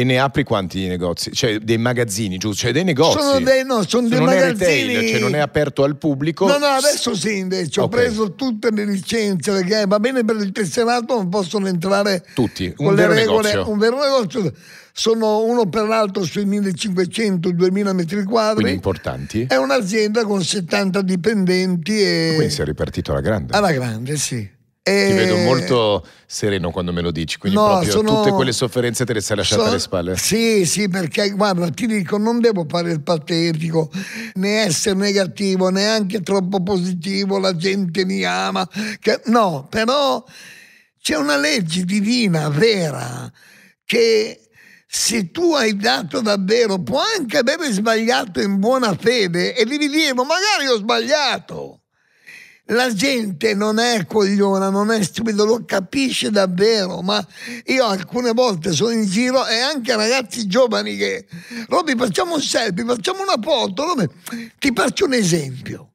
e ne apri quanti negozi? Cioè dei magazzini, giusto? Cioè dei negozi. Sono dei, no, sono Se dei cioè, non magazzini. È retail, cioè non è aperto al pubblico. No, no, adesso sì invece. Okay. Ho preso tutte le licenze perché eh, va bene per il tesserato, non possono entrare tutti. Un con le regole. Negozio. Un vero negozio. Sono uno per l'altro sui 1500-2000 metri quadri. Quindi importanti. È un'azienda con 70 dipendenti. E... Quindi si è ripartito alla grande. Alla grande, sì. E... Ti vedo molto sereno quando me lo dici, quindi no, proprio sono... tutte quelle sofferenze te le sei lasciate sono... alle spalle. Sì, sì, perché guarda, ti dico, non devo fare il patetico, né essere negativo, neanche troppo positivo, la gente mi ama. Che... No, però c'è una legge divina, vera, che se tu hai dato davvero, può anche avere sbagliato in buona fede e devi dire, ma magari ho sbagliato la gente non è cogliona, non è stupida, lo capisce davvero, ma io alcune volte sono in giro e anche ragazzi giovani che, Robby facciamo un selfie, facciamo una foto, Robby. ti faccio un esempio.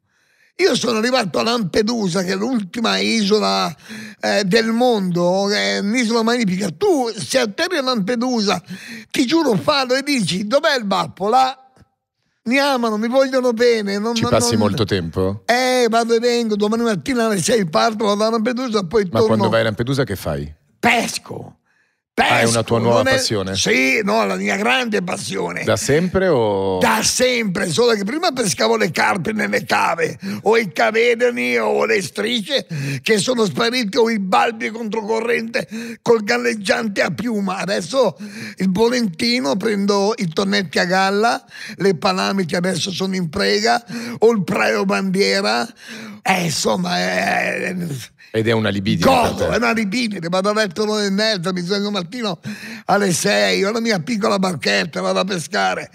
Io sono arrivato a Lampedusa, che è l'ultima isola eh, del mondo, è un'isola magnifica. Tu, se atterri a Lampedusa, ti giuro, fallo e dici dov'è il babbo? Là mi amano, mi vogliono bene. Non, Ci passi non... molto tempo? Eh, vado e vengo, domani mattina alle 6 parto, vado a Lampedusa, poi Ma torno. Ma quando vai a Lampedusa che fai? Pesco! Pesco, Hai una tua nuova è... passione? Sì, no, la mia grande passione. Da sempre o? Da sempre, solo che prima pescavo le carpe nelle cave, o i cavedani o le strisce che sono sparite o i balbi controcorrente col galleggiante a piuma. Adesso il Volentino prendo i tonnetti a galla, le palami che adesso sono in prega, o il praio bandiera. Eh, insomma, eh, eh ed è una libidine. Godo, è una libidine, vado a letto e mezza, mi sogno mattino alle 6, ho la mia piccola barchetta, vado a pescare.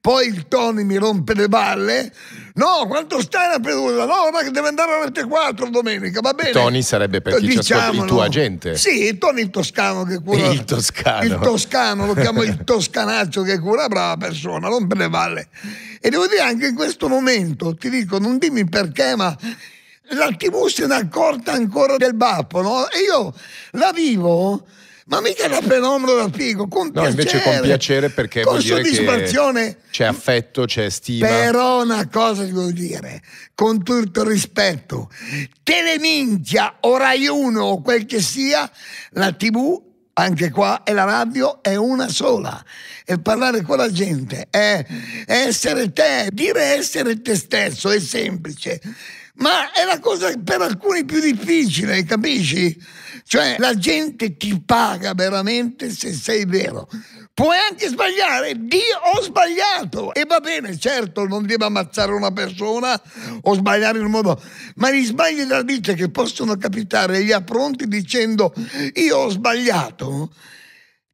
Poi il Tony mi rompe le balle. No, quanto stai a Perugia? No, ma che deve andare alle 4 domenica, va bene. Tony sarebbe per chi diciamo, il tuo agente. Sì, il Tony il toscano che cura. Il toscano. Il toscano, lo chiamo il toscanaccio che cura, brava persona, rompe le balle. E devo dire anche in questo momento, ti dico, non dimmi perché, ma la tv si è accorta ancora del babbo, no? E io la vivo ma mica da fenomeno da figo, con no, piacere. invece con piacere perché con vuol dire che c'è affetto, c'è stima. Però una cosa ti voglio dire, con tutto il rispetto, Teleminchia o Rai 1 o quel che sia, la tv anche qua e la radio è una sola e parlare con la gente è essere te, dire essere te stesso è semplice ma è la cosa per alcuni più difficile, capisci? Cioè la gente ti paga veramente se sei vero. Puoi anche sbagliare, Dio ho sbagliato e va bene, certo non devo ammazzare una persona o sbagliare in un modo, ma gli sbagli della vita che possono capitare gli affronti dicendo io ho sbagliato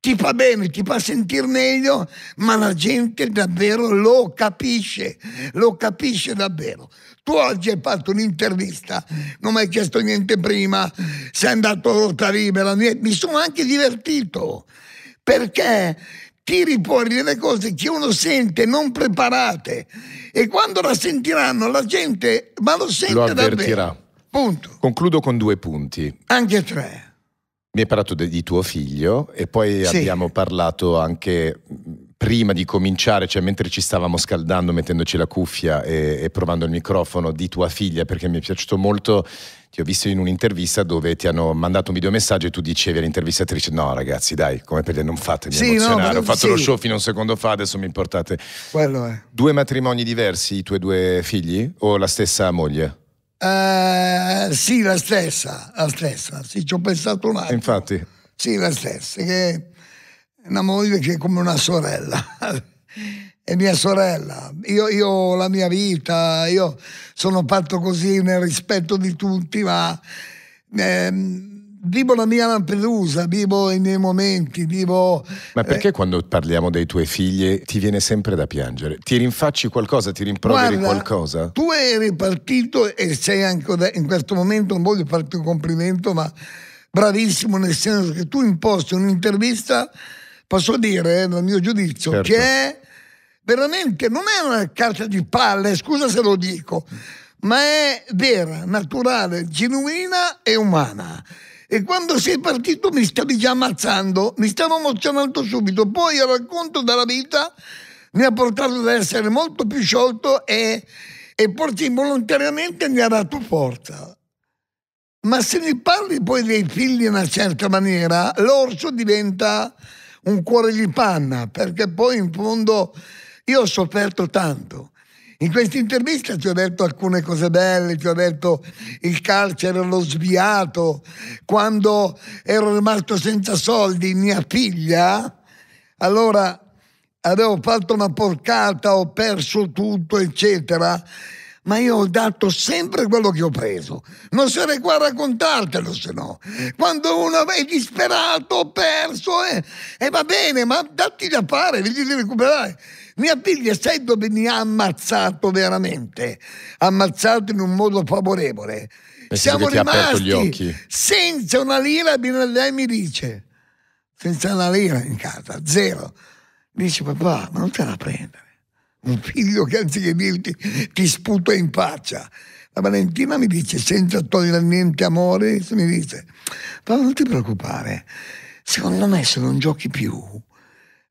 ti fa bene, ti fa sentire meglio, ma la gente davvero lo capisce, lo capisce davvero. Tu oggi hai fatto un'intervista, non mi hai chiesto niente prima, sei andato a rotta libera, mi sono anche divertito perché tiri fuori delle cose che uno sente non preparate e quando la sentiranno la gente, ma lo sente lo avvertirà. Punto. Concludo con due punti. Anche tre. Mi hai parlato di, di tuo figlio e poi sì. abbiamo parlato anche prima di cominciare, cioè mentre ci stavamo scaldando, mettendoci la cuffia e, e, provando il microfono di tua figlia, perché mi è piaciuto molto, ti ho visto in un'intervista dove ti hanno mandato un videomessaggio e tu dicevi all'intervistatrice, no ragazzi dai, come per dire non fatemi sì, emozionare, no, ho fatto sì. lo show fino a un secondo fa, adesso mi importate. Due matrimoni diversi i tuoi due figli o la stessa moglie? Uh, sì, la stessa, la stessa, sì, ci ho pensato un attimo. Infatti. Sì, la stessa, che una moglie che è come una sorella. è mia sorella, io, io la mia vita, io sono fatto così nel rispetto di tutti, ma ehm, vivo la mia Lampedusa, vivo i miei momenti, vivo... Ma eh, perché eh, quando parliamo dei tuoi figli ti viene sempre da piangere? Ti rinfacci qualcosa, ti rimproveri guarda, qualcosa? Tu eri partito e sei anche in questo momento, non voglio farti un complimento, ma bravissimo nel senso che tu imposti un'intervista, posso dire, eh, nel mio giudizio, certo. che è veramente, non è una carta di palle, scusa se lo dico, ma è vera, naturale, genuina e umana e quando sei partito mi stavi già ammazzando, mi stavo emozionando subito, poi il racconto della vita mi ha portato ad essere molto più sciolto e, e forse involontariamente mi ha dato forza. Ma se ne parli poi dei figli in una certa maniera, l'orso diventa un cuore di panna, perché poi in fondo io ho sofferto tanto. In questa intervista ci ho detto alcune cose belle, ci ho detto il carcere l'ho sviato, quando ero rimasto senza soldi mia figlia, allora avevo fatto una porcata, ho perso tutto, eccetera, ma io ho dato sempre quello che ho preso. Non sarei qua a raccontartelo se no. Quando uno è disperato, ho perso, eh, e va bene, ma datti da fare, devi recuperare. Mia figlia, sai dove mi ha ammazzato veramente? Ammazzato in un modo favorevole. Siamo rimasti senza una lira, lei mi dice, senza una lira in casa, zero. Mi Dice papà, ma non te la prendere. Un figlio che anziché dirti ti sputa in faccia. La Valentina mi dice, senza togliere niente amore, mi dice, ma non ti preoccupare, secondo me se non giochi più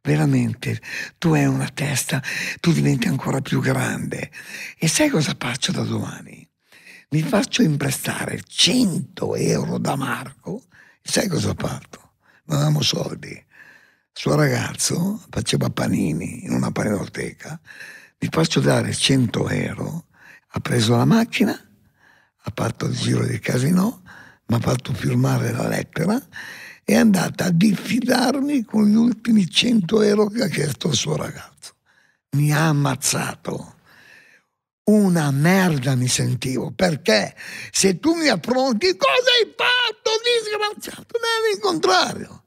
veramente tu hai una testa, tu diventi ancora più grande. E sai cosa faccio da domani? Mi faccio imprestare 100 euro da Marco sai cosa ho fatto? Non avevamo soldi. Suo ragazzo faceva panini in una paninoteca, mi faccio dare 100 euro, ha preso la macchina, ha fatto il giro del casino, mi ha fatto firmare la lettera è andata a diffidarmi con gli ultimi 100 euro che ha chiesto il suo ragazzo. Mi ha ammazzato. Una merda mi sentivo, perché se tu mi affronti, cosa hai fatto, disgraziato? Non è il contrario.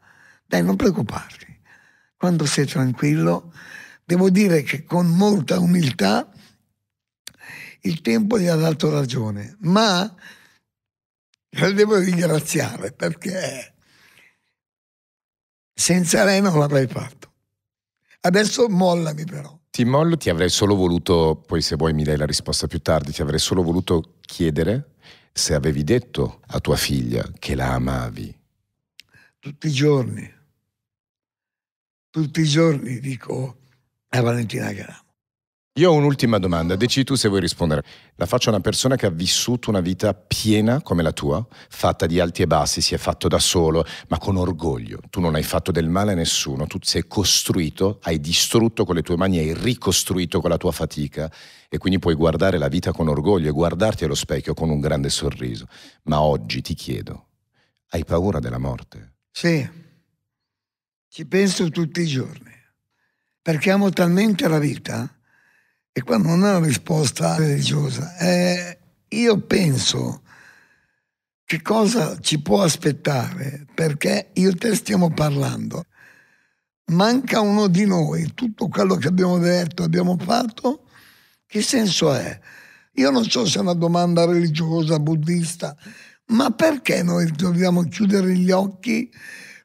Dai, non preoccuparti. Quando sei tranquillo, devo dire che con molta umiltà il tempo gli ha dato ragione, ma la devo ringraziare perché senza lei non l'avrei fatto. Adesso mollami però. Ti mollo, ti avrei solo voluto, poi se vuoi mi dai la risposta più tardi, ti avrei solo voluto chiedere se avevi detto a tua figlia che la amavi. Tutti i giorni, tutti i giorni dico a Valentina Gramo. Io ho un'ultima domanda, decidi tu se vuoi rispondere. La faccio a una persona che ha vissuto una vita piena come la tua, fatta di alti e bassi, si è fatto da solo, ma con orgoglio. Tu non hai fatto del male a nessuno, tu sei costruito, hai distrutto con le tue mani, hai ricostruito con la tua fatica e quindi puoi guardare la vita con orgoglio e guardarti allo specchio con un grande sorriso. Ma oggi ti chiedo, hai paura della morte? Sì, ci penso tutti i giorni, perché amo talmente la vita e qua non è una risposta religiosa. Eh, io penso che cosa ci può aspettare, perché io te stiamo parlando. Manca uno di noi, tutto quello che abbiamo detto, abbiamo fatto, che senso è? Io non so se è una domanda religiosa, buddista, ma perché noi dobbiamo chiudere gli occhi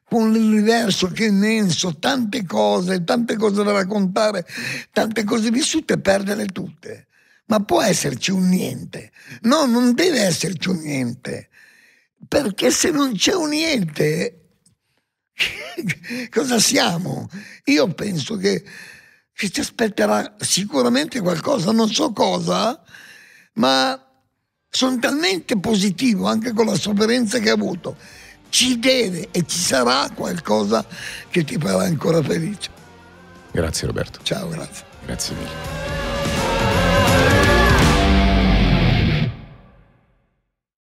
con l'universo che è immenso, tante cose, tante cose da raccontare, tante cose vissute e perderle tutte. Ma può esserci un niente. No, non deve esserci un niente. Perché se non c'è un niente, cosa siamo? Io penso che che ci aspetterà sicuramente qualcosa, non so cosa, ma sono talmente positivo anche con la sofferenza che ho avuto ci deve e ci sarà qualcosa che ti farà ancora felice. Grazie Roberto. Ciao, grazie. Grazie mille.